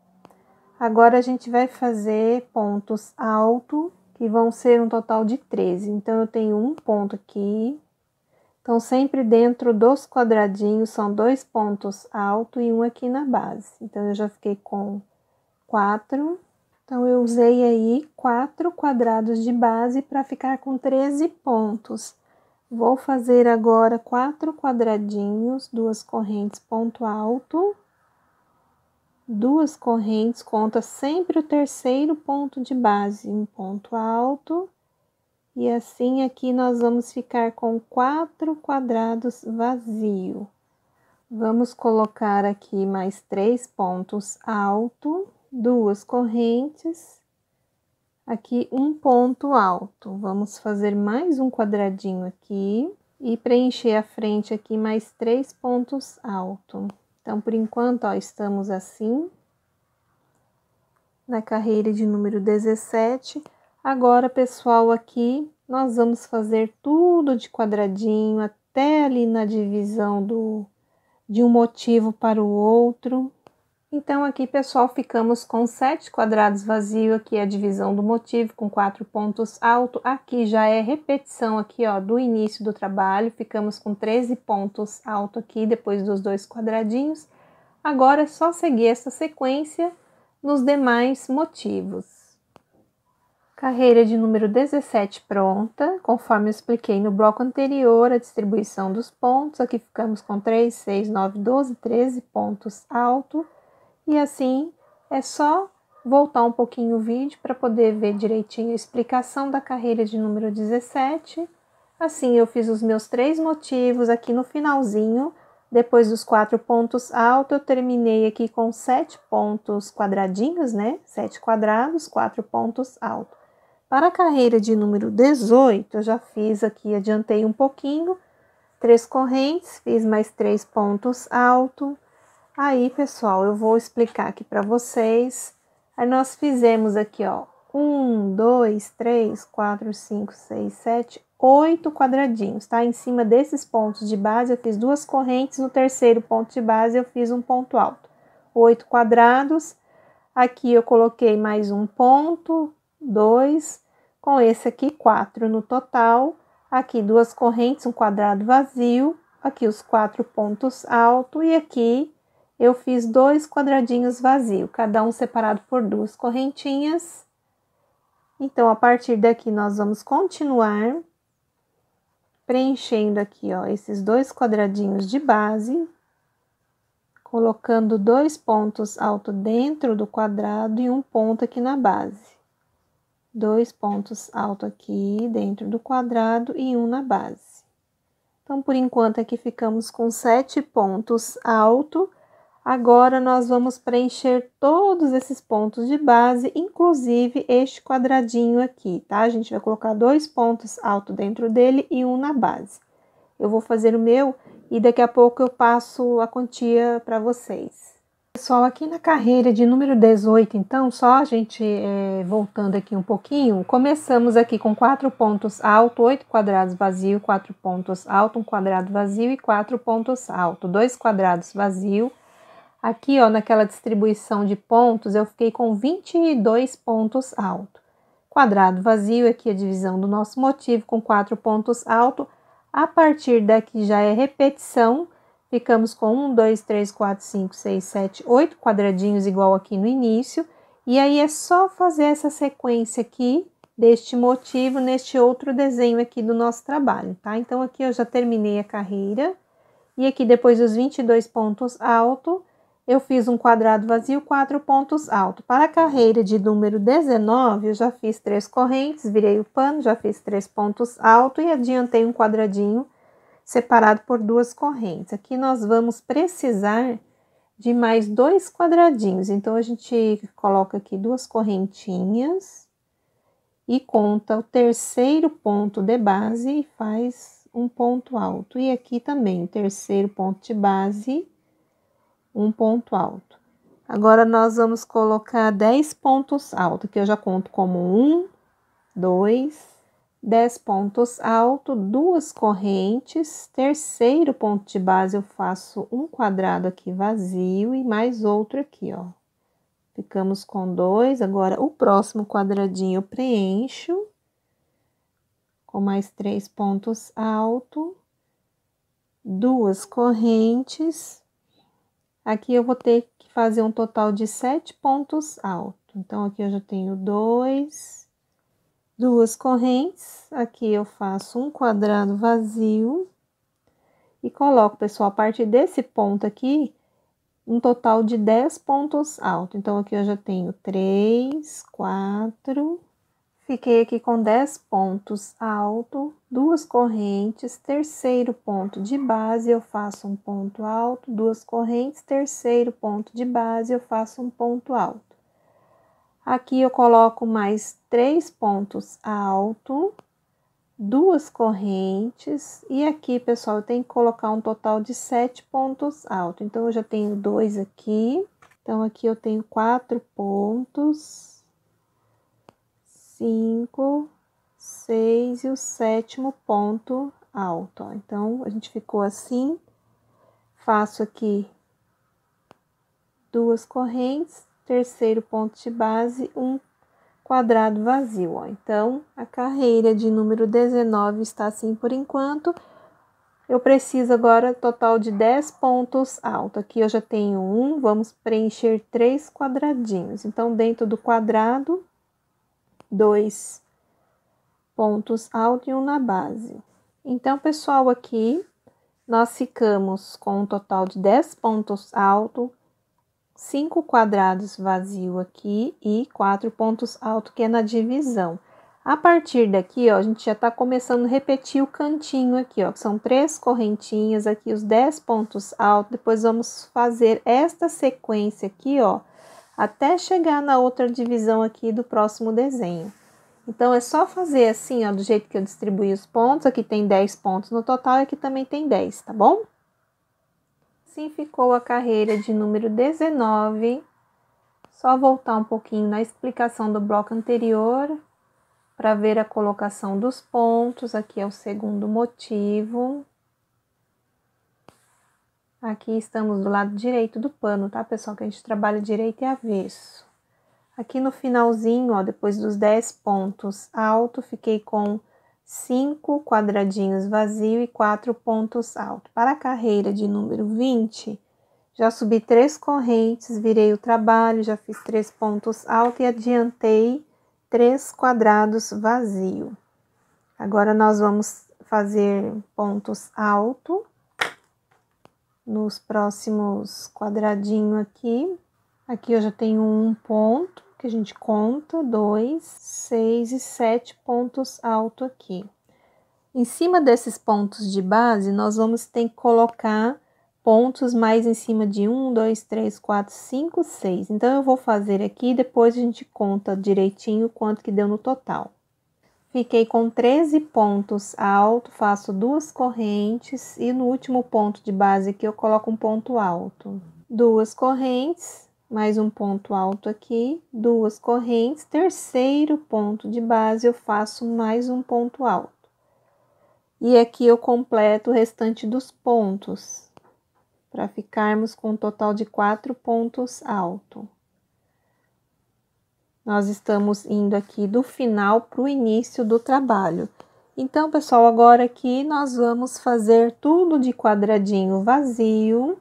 A: Agora a gente vai fazer pontos alto que vão ser um total de 13. Então, eu tenho um ponto aqui. Então, sempre dentro dos quadradinhos, são dois pontos alto e um aqui na base. Então, eu já fiquei com quatro. Então, eu usei aí quatro quadrados de base para ficar com 13 pontos. Vou fazer agora quatro quadradinhos, duas correntes ponto alto duas correntes conta sempre o terceiro ponto de base, um ponto alto. E assim aqui nós vamos ficar com quatro quadrados vazio. Vamos colocar aqui mais três pontos alto, duas correntes. Aqui um ponto alto. Vamos fazer mais um quadradinho aqui e preencher a frente aqui mais três pontos alto. Então, por enquanto, ó, estamos assim, na carreira de número 17. Agora, pessoal, aqui nós vamos fazer tudo de quadradinho até ali na divisão do de um motivo para o outro. Então, aqui, pessoal, ficamos com sete quadrados vazio, aqui é a divisão do motivo com quatro pontos alto. Aqui já é repetição aqui, ó, do início do trabalho, ficamos com 13 pontos alto aqui, depois dos dois quadradinhos. Agora é só seguir essa sequência nos demais motivos. Carreira de número 17 pronta, conforme eu expliquei no bloco anterior, a distribuição dos pontos, aqui ficamos com 3, 6, 9, 12, 13 pontos alto. E assim é só voltar um pouquinho o vídeo para poder ver direitinho a explicação da carreira de número 17. Assim, eu fiz os meus três motivos aqui no finalzinho. Depois dos quatro pontos altos, eu terminei aqui com sete pontos quadradinhos, né? Sete quadrados, quatro pontos altos. Para a carreira de número 18, eu já fiz aqui, adiantei um pouquinho. Três correntes, fiz mais três pontos altos Aí, pessoal, eu vou explicar aqui para vocês. Aí nós fizemos aqui, ó, um, dois, três, quatro, cinco, seis, sete, oito quadradinhos, tá? Em cima desses pontos de base, eu fiz duas correntes, no terceiro ponto de base eu fiz um ponto alto. Oito quadrados, aqui eu coloquei mais um ponto, dois, com esse aqui quatro no total, aqui duas correntes, um quadrado vazio, aqui os quatro pontos altos e aqui eu fiz dois quadradinhos vazios, cada um separado por duas correntinhas. Então, a partir daqui, nós vamos continuar preenchendo aqui, ó, esses dois quadradinhos de base, colocando dois pontos altos dentro do quadrado e um ponto aqui na base. Dois pontos altos aqui dentro do quadrado e um na base. Então, por enquanto, aqui ficamos com sete pontos alto Agora nós vamos preencher todos esses pontos de base, inclusive este quadradinho aqui, tá? A gente vai colocar dois pontos alto dentro dele e um na base. Eu vou fazer o meu e daqui a pouco eu passo a quantia para vocês. Pessoal, aqui na carreira de número 18, então, só a gente é, voltando aqui um pouquinho, começamos aqui com quatro pontos alto, oito quadrados vazio, quatro pontos alto, um quadrado vazio e quatro pontos alto, dois quadrados vazio, Aqui, ó, naquela distribuição de pontos, eu fiquei com 22 pontos alto. Quadrado vazio, aqui a divisão do nosso motivo com 4 pontos alto. A partir daqui já é repetição. Ficamos com 1, 2, 3, 4, 5, 6, 7, 8 quadradinhos igual aqui no início. E aí é só fazer essa sequência aqui deste motivo neste outro desenho aqui do nosso trabalho, tá? Então, aqui eu já terminei a carreira. E aqui, depois dos 22 pontos alto, eu fiz um quadrado vazio, quatro pontos alto. Para a carreira de número 19, eu já fiz três correntes, virei o pano, já fiz três pontos alto e adiantei um quadradinho separado por duas correntes. Aqui nós vamos precisar de mais dois quadradinhos. Então, a gente coloca aqui duas correntinhas e conta o terceiro ponto de base e faz um ponto alto. E aqui também o terceiro ponto de base um ponto alto. Agora nós vamos colocar 10 pontos altos, que eu já conto como um, dois, dez pontos alto, duas correntes, terceiro ponto de base eu faço um quadrado aqui vazio e mais outro aqui, ó. Ficamos com dois, agora o próximo quadradinho eu preencho com mais três pontos alto, duas correntes, Aqui eu vou ter que fazer um total de sete pontos altos. Então, aqui eu já tenho dois, duas correntes. Aqui eu faço um quadrado vazio e coloco, pessoal, a partir desse ponto aqui, um total de 10 pontos altos. Então, aqui eu já tenho três, quatro. Fiquei aqui com 10 pontos alto, duas correntes, terceiro ponto de base, eu faço um ponto alto, duas correntes, terceiro ponto de base, eu faço um ponto alto. Aqui eu coloco mais três pontos alto, duas correntes, e aqui, pessoal, eu tenho que colocar um total de sete pontos alto. Então, eu já tenho dois aqui, então aqui eu tenho quatro pontos 5, 6 e o sétimo ponto alto. Ó. Então, a gente ficou assim, faço aqui duas correntes, terceiro ponto de base, um quadrado vazio. Ó. Então, a carreira de número 19 está assim por enquanto. Eu preciso agora total de 10 pontos alto. Aqui eu já tenho um, vamos preencher três quadradinhos. Então, dentro do quadrado, dois pontos altos e um na base. Então, pessoal, aqui nós ficamos com um total de 10 pontos altos, 5 quadrados vazio aqui e 4 pontos altos que é na divisão. A partir daqui, ó, a gente já tá começando a repetir o cantinho aqui, ó, que são três correntinhas aqui, os 10 pontos altos. Depois vamos fazer esta sequência aqui, ó, até chegar na outra divisão aqui do próximo desenho. Então, é só fazer assim, ó, do jeito que eu distribuí os pontos. Aqui tem 10 pontos no total e aqui também tem 10, tá bom? Assim ficou a carreira de número 19. Só voltar um pouquinho na explicação do bloco anterior para ver a colocação dos pontos. Aqui é o segundo motivo. Aqui estamos do lado direito do pano, tá, pessoal? Que a gente trabalha direito e avesso. Aqui no finalzinho, ó, depois dos 10 pontos alto, fiquei com 5 quadradinhos vazio e 4 pontos alto. Para a carreira de número 20, já subi três correntes, virei o trabalho, já fiz três pontos alto e adiantei três quadrados vazio. Agora, nós vamos fazer pontos alto nos próximos quadradinhos aqui. Aqui eu já tenho um ponto que a gente conta, dois, seis e sete pontos alto aqui. Em cima desses pontos de base, nós vamos ter que colocar pontos mais em cima de um, dois, três, quatro, cinco, seis. Então, eu vou fazer aqui, depois a gente conta direitinho quanto que deu no total. Fiquei com 13 pontos alto, faço duas correntes e no último ponto de base aqui eu coloco um ponto alto. Duas correntes, mais um ponto alto aqui, duas correntes, terceiro ponto de base eu faço mais um ponto alto. E aqui eu completo o restante dos pontos, para ficarmos com um total de quatro pontos alto. Nós estamos indo aqui do final para o início do trabalho. Então, pessoal, agora aqui nós vamos fazer tudo de quadradinho vazio,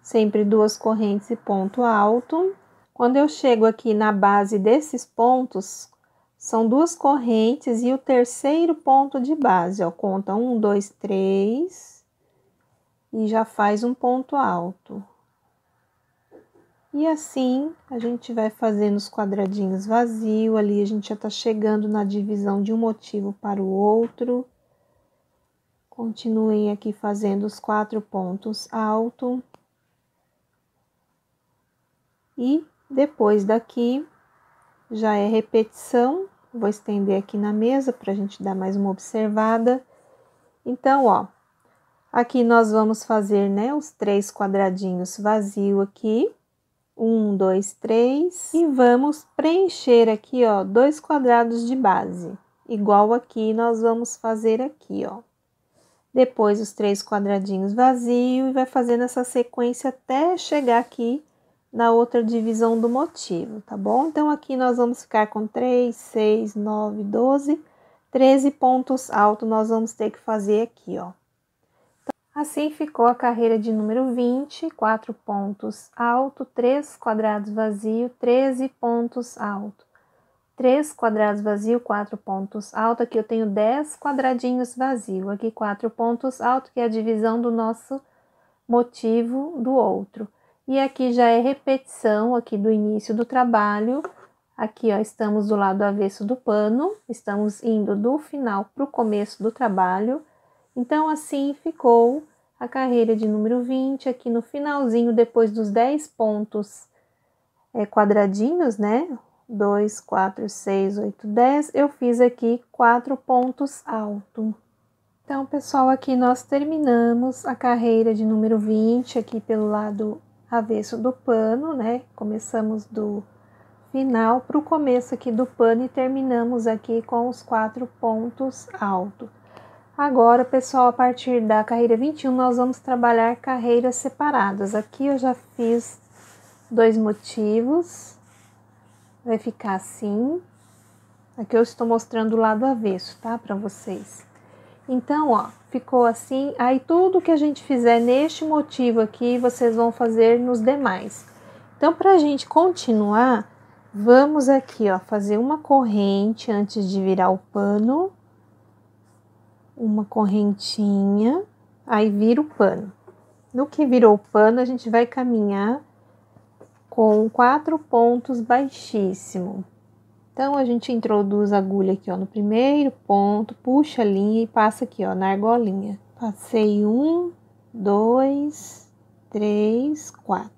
A: sempre duas correntes e ponto alto. Quando eu chego aqui na base desses pontos, são duas correntes e o terceiro ponto de base, ó, conta um, dois, três e já faz um ponto alto. E assim a gente vai fazendo os quadradinhos vazios, ali a gente já tá chegando na divisão de um motivo para o outro. Continuem aqui fazendo os quatro pontos alto. E depois daqui já é repetição. Vou estender aqui na mesa para a gente dar mais uma observada. Então, ó, aqui nós vamos fazer, né, os três quadradinhos vazio aqui. Um, dois, três. E vamos preencher aqui, ó, dois quadrados de base, igual aqui nós vamos fazer aqui, ó. Depois os três quadradinhos vazios e vai fazendo essa sequência até chegar aqui na outra divisão do motivo, tá bom? Então, aqui nós vamos ficar com três, seis, nove, doze, treze pontos altos nós vamos ter que fazer aqui, ó. Assim ficou a carreira de número 20, 4 pontos alto, 3 quadrados vazio, 13 pontos alto. 3 quadrados vazio, 4 pontos alto. Aqui eu tenho 10 quadradinhos vazio, aqui 4 pontos alto, que é a divisão do nosso motivo do outro. E aqui já é repetição aqui do início do trabalho. Aqui, ó, estamos do lado avesso do pano, estamos indo do final para o começo do trabalho então, assim ficou a carreira de número 20, aqui no finalzinho, depois dos 10 pontos é, quadradinhos, né? 2, 4, 6, 8, 10, eu fiz aqui quatro pontos alto. Então, pessoal, aqui nós terminamos a carreira de número 20, aqui pelo lado avesso do pano, né? Começamos do final para o começo aqui do pano e terminamos aqui com os quatro pontos altos. Agora, pessoal, a partir da carreira 21, nós vamos trabalhar carreiras separadas. Aqui eu já fiz dois motivos, vai ficar assim. Aqui eu estou mostrando o lado avesso, tá, para vocês. Então, ó, ficou assim. Aí tudo que a gente fizer neste motivo aqui, vocês vão fazer nos demais. Então, para a gente continuar, vamos aqui, ó, fazer uma corrente antes de virar o pano uma correntinha, aí vira o pano. No que virou o pano, a gente vai caminhar com quatro pontos baixíssimo. Então, a gente introduz a agulha aqui, ó, no primeiro ponto, puxa a linha e passa aqui, ó, na argolinha. Passei um, dois, três, quatro.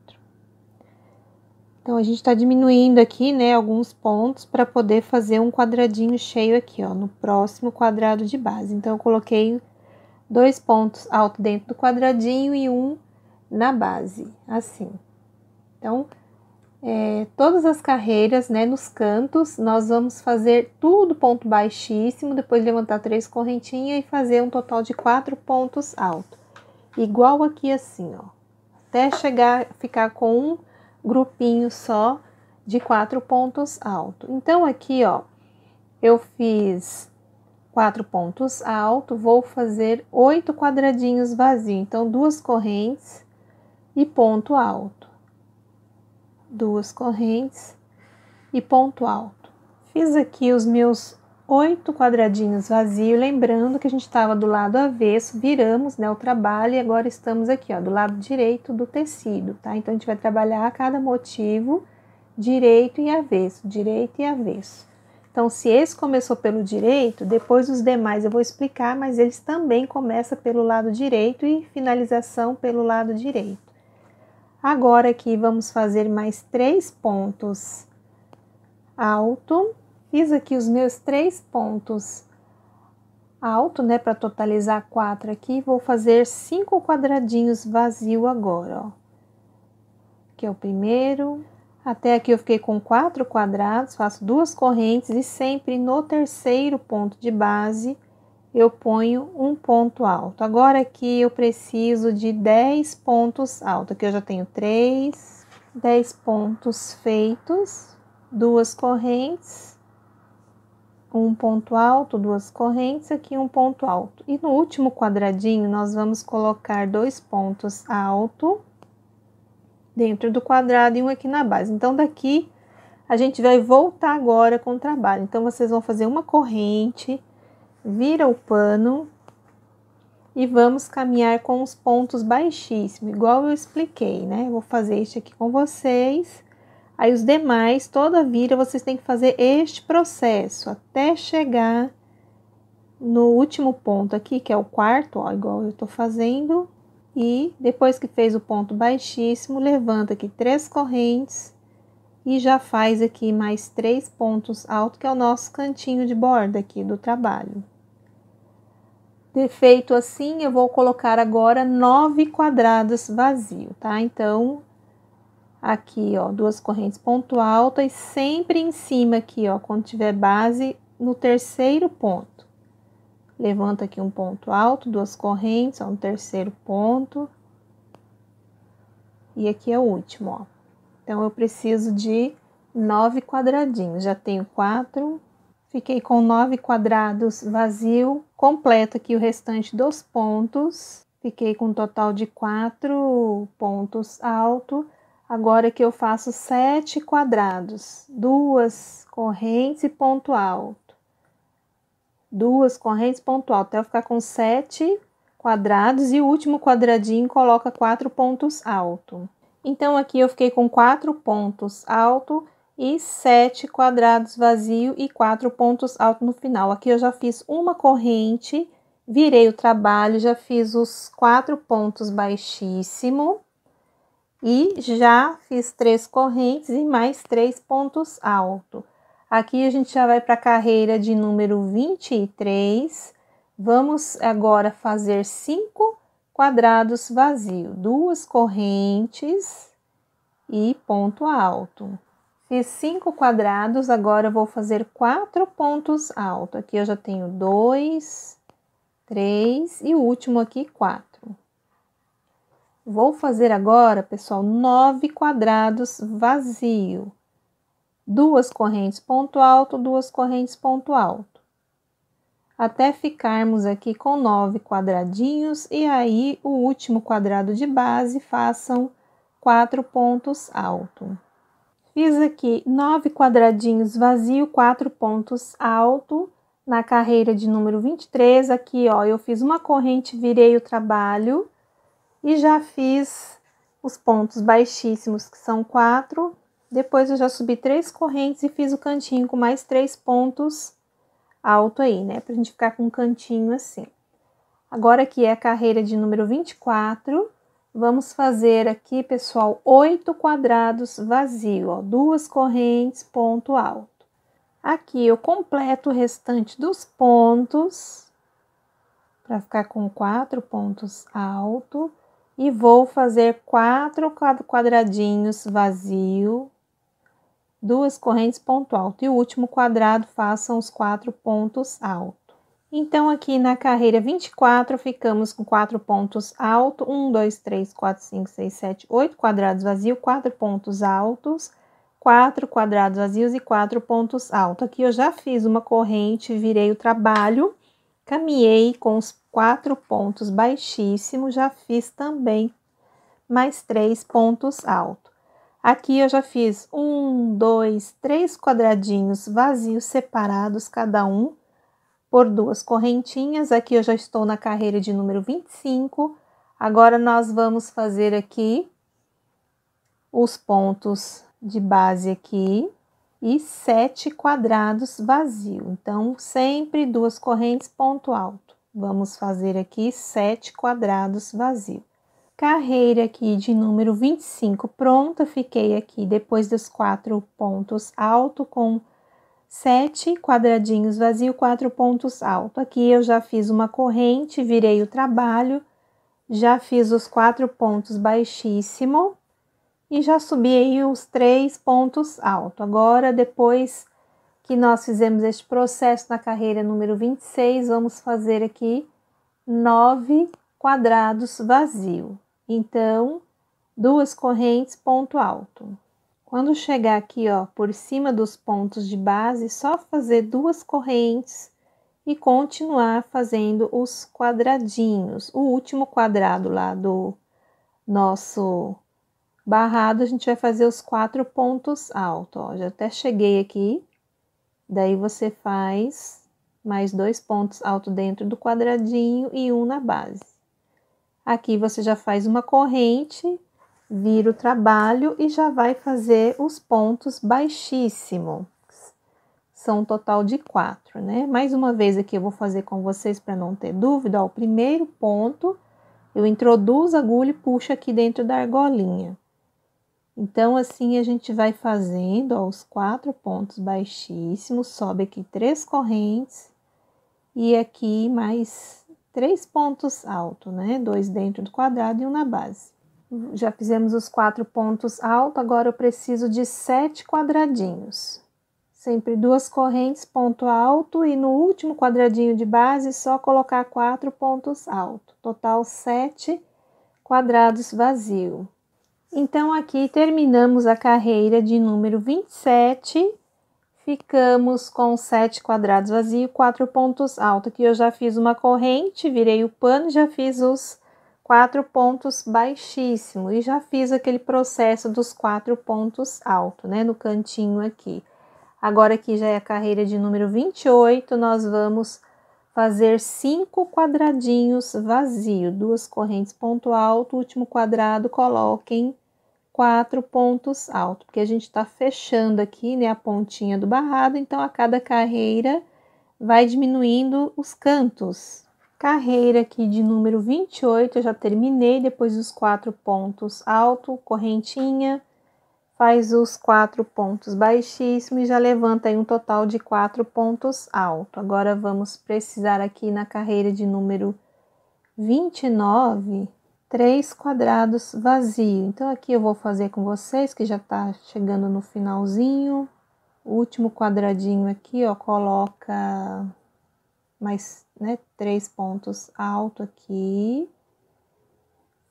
A: Então, a gente está diminuindo aqui, né, alguns pontos para poder fazer um quadradinho cheio aqui, ó, no próximo quadrado de base. Então, eu coloquei dois pontos alto dentro do quadradinho e um na base, assim. Então, é, todas as carreiras, né, nos cantos, nós vamos fazer tudo ponto baixíssimo, depois levantar três correntinhas e fazer um total de quatro pontos alto. Igual aqui assim, ó, até chegar, ficar com um grupinho só de quatro pontos altos. Então, aqui, ó, eu fiz quatro pontos alto. vou fazer oito quadradinhos vazios. Então, duas correntes e ponto alto. Duas correntes e ponto alto. Fiz aqui os meus oito quadradinhos vazios, lembrando que a gente estava do lado avesso, viramos né, o trabalho e agora estamos aqui ó, do lado direito do tecido, tá? Então a gente vai trabalhar cada motivo direito e avesso, direito e avesso. Então, se esse começou pelo direito, depois os demais eu vou explicar, mas eles também começam pelo lado direito e finalização pelo lado direito. Agora aqui vamos fazer mais três pontos alto, Fiz aqui os meus três pontos alto, né, para totalizar quatro aqui. Vou fazer cinco quadradinhos vazio agora, ó. Que é o primeiro. Até aqui eu fiquei com quatro quadrados, faço duas correntes e sempre no terceiro ponto de base eu ponho um ponto alto. Agora aqui eu preciso de 10 pontos alto, que eu já tenho três, 10 pontos feitos, duas correntes um ponto alto, duas correntes, aqui um ponto alto. E no último quadradinho, nós vamos colocar dois pontos alto dentro do quadrado e um aqui na base. Então, daqui a gente vai voltar agora com o trabalho. Então, vocês vão fazer uma corrente, vira o pano e vamos caminhar com os pontos baixíssimos, igual eu expliquei, né? vou fazer este aqui com vocês Aí os demais, toda a vira, vocês têm que fazer este processo até chegar no último ponto aqui, que é o quarto, ó, igual eu estou fazendo. E depois que fez o ponto baixíssimo, levanta aqui três correntes e já faz aqui mais três pontos altos, que é o nosso cantinho de borda aqui do trabalho. Feito assim, eu vou colocar agora nove quadrados vazio, tá? Então, aqui, ó, duas correntes ponto alto e sempre em cima aqui, ó, quando tiver base no terceiro ponto. Levanta aqui um ponto alto, duas correntes, ó, no terceiro ponto. E aqui é o último, ó. Então, eu preciso de nove quadradinhos, já tenho quatro. Fiquei com nove quadrados vazio, completo aqui o restante dos pontos. Fiquei com um total de quatro pontos alto Agora que eu faço sete quadrados, duas correntes e ponto alto. Duas correntes, ponto alto, até eu ficar com sete quadrados e o último quadradinho coloca quatro pontos alto. Então, aqui eu fiquei com quatro pontos alto e sete quadrados vazio e quatro pontos alto no final. Aqui eu já fiz uma corrente, virei o trabalho, já fiz os quatro pontos baixíssimo e já fiz três correntes e mais três pontos alto. Aqui a gente já vai para a carreira de número 23. Vamos agora fazer cinco quadrados vazios, duas correntes e ponto alto. Fiz cinco quadrados, agora vou fazer quatro pontos altos. Aqui eu já tenho dois, três e o último aqui quatro. Vou fazer agora, pessoal, nove quadrados vazio. Duas correntes ponto alto, duas correntes ponto alto. Até ficarmos aqui com nove quadradinhos e aí o último quadrado de base façam quatro pontos alto. Fiz aqui nove quadradinhos vazio, quatro pontos alto. Na carreira de número 23, aqui ó, eu fiz uma corrente, virei o trabalho e já fiz os pontos baixíssimos, que são quatro. Depois eu já subi três correntes e fiz o cantinho com mais três pontos alto aí, né? Pra gente ficar com um cantinho assim. Agora aqui é a carreira de número 24. Vamos fazer aqui, pessoal, oito quadrados vazio, ó, duas correntes, ponto alto. Aqui eu completo o restante dos pontos, para ficar com quatro pontos alto e vou fazer quatro quadradinhos vazio, duas correntes ponto alto e o último quadrado façam os quatro pontos altos. Então, aqui na carreira 24, ficamos com quatro pontos alto, um, dois, três, quatro, cinco, seis, sete, oito quadrados vazios, quatro pontos altos, quatro quadrados vazios e quatro pontos altos. Aqui eu já fiz uma corrente, virei o trabalho Caminhei com os quatro pontos baixíssimos, já fiz também mais três pontos altos. Aqui eu já fiz um, dois, três quadradinhos vazios separados cada um por duas correntinhas. Aqui eu já estou na carreira de número 25. Agora nós vamos fazer aqui os pontos de base aqui e sete quadrados vazio. Então, sempre duas correntes, ponto alto. Vamos fazer aqui sete quadrados vazio. Carreira aqui de número 25 pronta, fiquei aqui depois dos quatro pontos alto com sete quadradinhos vazio, quatro pontos alto. Aqui eu já fiz uma corrente, virei o trabalho, já fiz os quatro pontos baixíssimo, e já subi aí os três pontos alto. Agora, depois que nós fizemos este processo na carreira número 26, vamos fazer aqui nove quadrados vazio. Então, duas correntes, ponto alto. Quando chegar aqui, ó, por cima dos pontos de base, só fazer duas correntes e continuar fazendo os quadradinhos. O último quadrado lá do nosso Barrado, a gente vai fazer os quatro pontos altos, ó. Já até cheguei aqui. Daí, você faz mais dois pontos altos dentro do quadradinho e um na base. Aqui, você já faz uma corrente, vira o trabalho e já vai fazer os pontos baixíssimo. São um total de quatro, né? Mais uma vez aqui eu vou fazer com vocês para não ter dúvida. Ó, o primeiro ponto, eu introduzo a agulha e puxo aqui dentro da argolinha. Então, assim a gente vai fazendo ó, os quatro pontos baixíssimos, sobe aqui três correntes e aqui mais três pontos altos, né? Dois dentro do quadrado e um na base. Já fizemos os quatro pontos altos, agora eu preciso de sete quadradinhos. Sempre duas correntes, ponto alto, e no último quadradinho de base, só colocar quatro pontos altos. Total, sete quadrados vazios. Então, aqui terminamos a carreira de número 27. Ficamos com 7 quadrados vazios, 4 pontos altos. Aqui eu já fiz uma corrente, virei o pano, já fiz os quatro pontos baixíssimos. E já fiz aquele processo dos quatro pontos altos, né? No cantinho aqui. Agora, aqui já é a carreira de número 28, nós vamos fazer cinco quadradinhos vazios, duas correntes ponto alto, último quadrado, coloquem quatro pontos altos, porque a gente está fechando aqui, né, a pontinha do barrado, então a cada carreira vai diminuindo os cantos. Carreira aqui de número 28, eu já terminei, depois dos quatro pontos alto, correntinha, faz os quatro pontos baixíssimos e já levanta aí um total de quatro pontos alto. Agora, vamos precisar aqui na carreira de número 29, três quadrados vazios. Então, aqui eu vou fazer com vocês, que já tá chegando no finalzinho. O último quadradinho aqui, ó, coloca mais, né, três pontos alto aqui.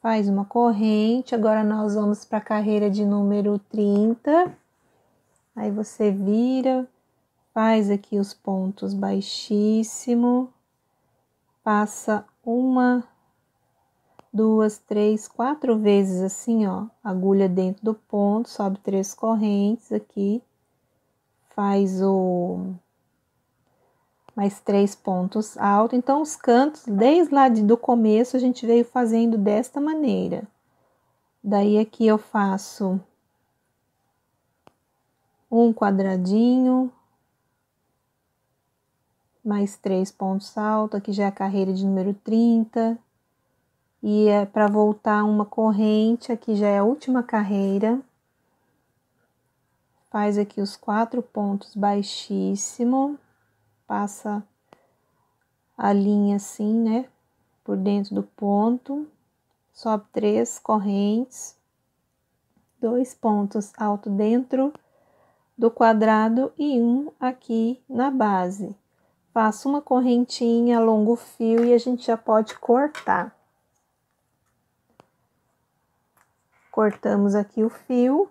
A: Faz uma corrente. Agora, nós vamos para a carreira de número 30. Aí, você vira, faz aqui os pontos baixíssimo. Passa uma duas, três, quatro vezes assim, ó, agulha dentro do ponto, sobe três correntes aqui, faz o mais três pontos altos. Então, os cantos, desde lá de, do começo, a gente veio fazendo desta maneira. Daí, aqui eu faço um quadradinho, mais três pontos altos, aqui já é a carreira de número 30, e é para voltar uma corrente, aqui já é a última carreira. Faz aqui os quatro pontos baixíssimo, passa a linha assim, né, por dentro do ponto, sobe três correntes, dois pontos alto dentro do quadrado e um aqui na base. Faço uma correntinha, alongo o fio e a gente já pode cortar. cortamos aqui o fio.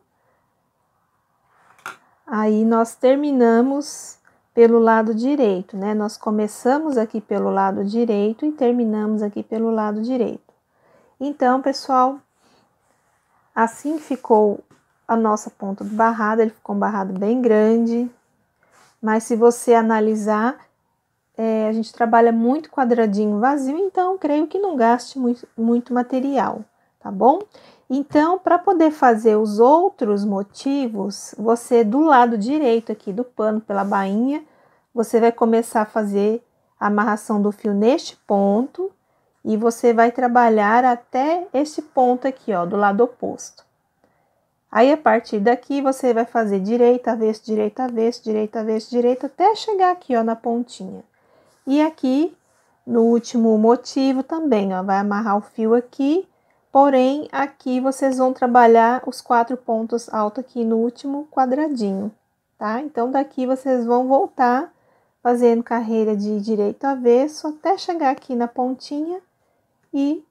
A: Aí, nós terminamos pelo lado direito, né? Nós começamos aqui pelo lado direito e terminamos aqui pelo lado direito. Então, pessoal, assim ficou a nossa ponta do barrado, ele ficou um barrado bem grande, mas se você analisar, é, a gente trabalha muito quadradinho vazio, então creio que não gaste muito, muito material, tá bom? Então, para poder fazer os outros motivos, você do lado direito aqui do pano pela bainha, você vai começar a fazer a amarração do fio neste ponto e você vai trabalhar até este ponto aqui, ó, do lado oposto. Aí, a partir daqui, você vai fazer direita, avesso, direita, avesso, direita, avesso, direita, até chegar aqui, ó, na pontinha. E aqui, no último motivo também, ó, vai amarrar o fio aqui Porém, aqui vocês vão trabalhar os quatro pontos altos aqui no último quadradinho, tá? Então, daqui vocês vão voltar fazendo carreira de direito avesso até chegar aqui na pontinha e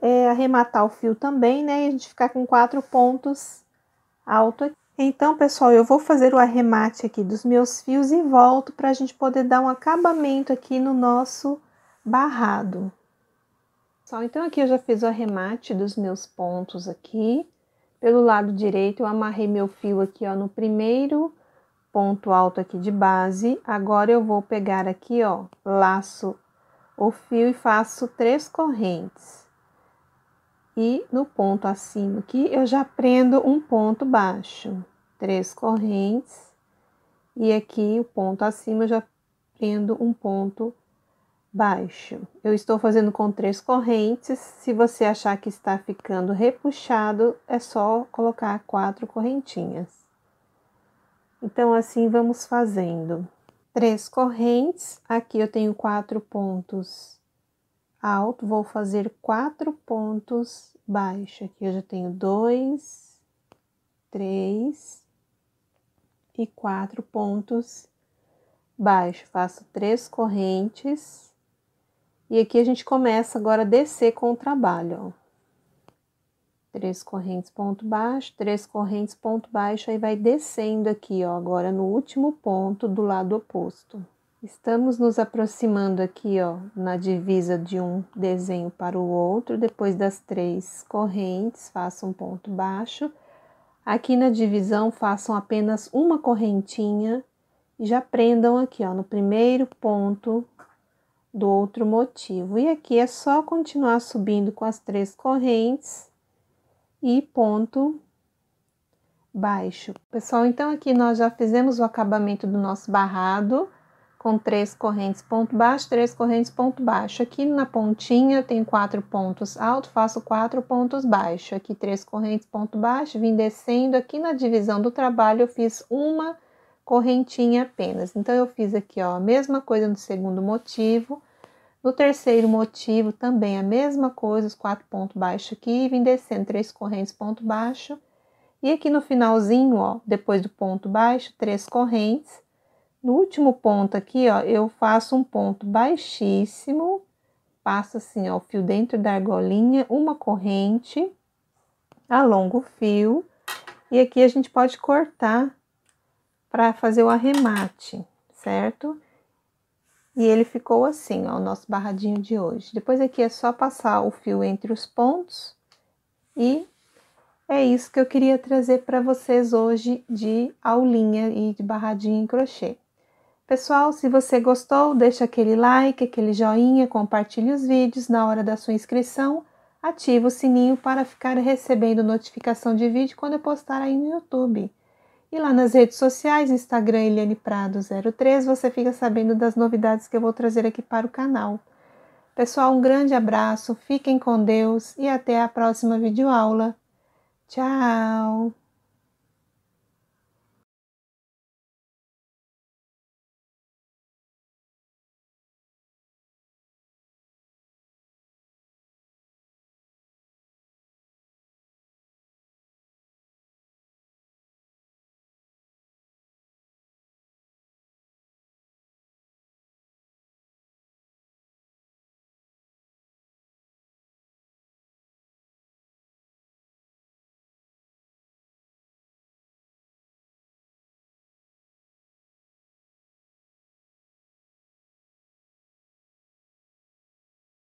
A: é, arrematar o fio também, né? E a gente ficar com quatro pontos alto aqui. Então, pessoal, eu vou fazer o arremate aqui dos meus fios e volto para a gente poder dar um acabamento aqui no nosso barrado. Pessoal, então aqui eu já fiz o arremate dos meus pontos aqui. Pelo lado direito, eu amarrei meu fio aqui, ó, no primeiro ponto alto aqui de base. Agora, eu vou pegar aqui, ó, laço o fio e faço três correntes. E no ponto acima aqui, eu já prendo um ponto baixo. Três correntes. E aqui, o ponto acima, eu já prendo um ponto baixo baixo. Eu estou fazendo com três correntes. Se você achar que está ficando repuxado, é só colocar quatro correntinhas. Então, assim vamos fazendo. Três correntes, aqui eu tenho quatro pontos alto, vou fazer quatro pontos baixo. Aqui eu já tenho dois, três e quatro pontos baixo. Faço três correntes e aqui a gente começa agora a descer com o trabalho, ó. Três correntes, ponto baixo, três correntes, ponto baixo, aí vai descendo aqui, ó, agora no último ponto do lado oposto. Estamos nos aproximando aqui, ó, na divisa de um desenho para o outro, depois das três correntes, faça um ponto baixo. Aqui na divisão, façam apenas uma correntinha e já prendam aqui, ó, no primeiro ponto do outro motivo. E aqui é só continuar subindo com as três correntes e ponto baixo. Pessoal, então aqui nós já fizemos o acabamento do nosso barrado com três correntes ponto baixo, três correntes ponto baixo. Aqui na pontinha tem quatro pontos alto, faço quatro pontos baixo. Aqui três correntes ponto baixo, vim descendo. Aqui na divisão do trabalho eu fiz uma correntinha apenas. Então eu fiz aqui, ó, a mesma coisa no segundo motivo. No terceiro motivo, também a mesma coisa, os quatro pontos baixos aqui, vim descendo três correntes, ponto baixo. E aqui no finalzinho, ó, depois do ponto baixo, três correntes. No último ponto aqui, ó, eu faço um ponto baixíssimo, passo assim, ó, o fio dentro da argolinha, uma corrente, alongo o fio. E aqui a gente pode cortar para fazer o arremate, certo? E ele ficou assim, ó, o nosso barradinho de hoje. Depois aqui é só passar o fio entre os pontos e é isso que eu queria trazer para vocês hoje de aulinha e de barradinho em crochê. Pessoal, se você gostou, deixa aquele like, aquele joinha, compartilhe os vídeos na hora da sua inscrição, ativa o sininho para ficar recebendo notificação de vídeo quando eu postar aí no YouTube. E lá nas redes sociais, Instagram Eliane Prado 03, você fica sabendo das novidades que eu vou trazer aqui para o canal. Pessoal, um grande abraço, fiquem com Deus e até a próxima videoaula. Tchau!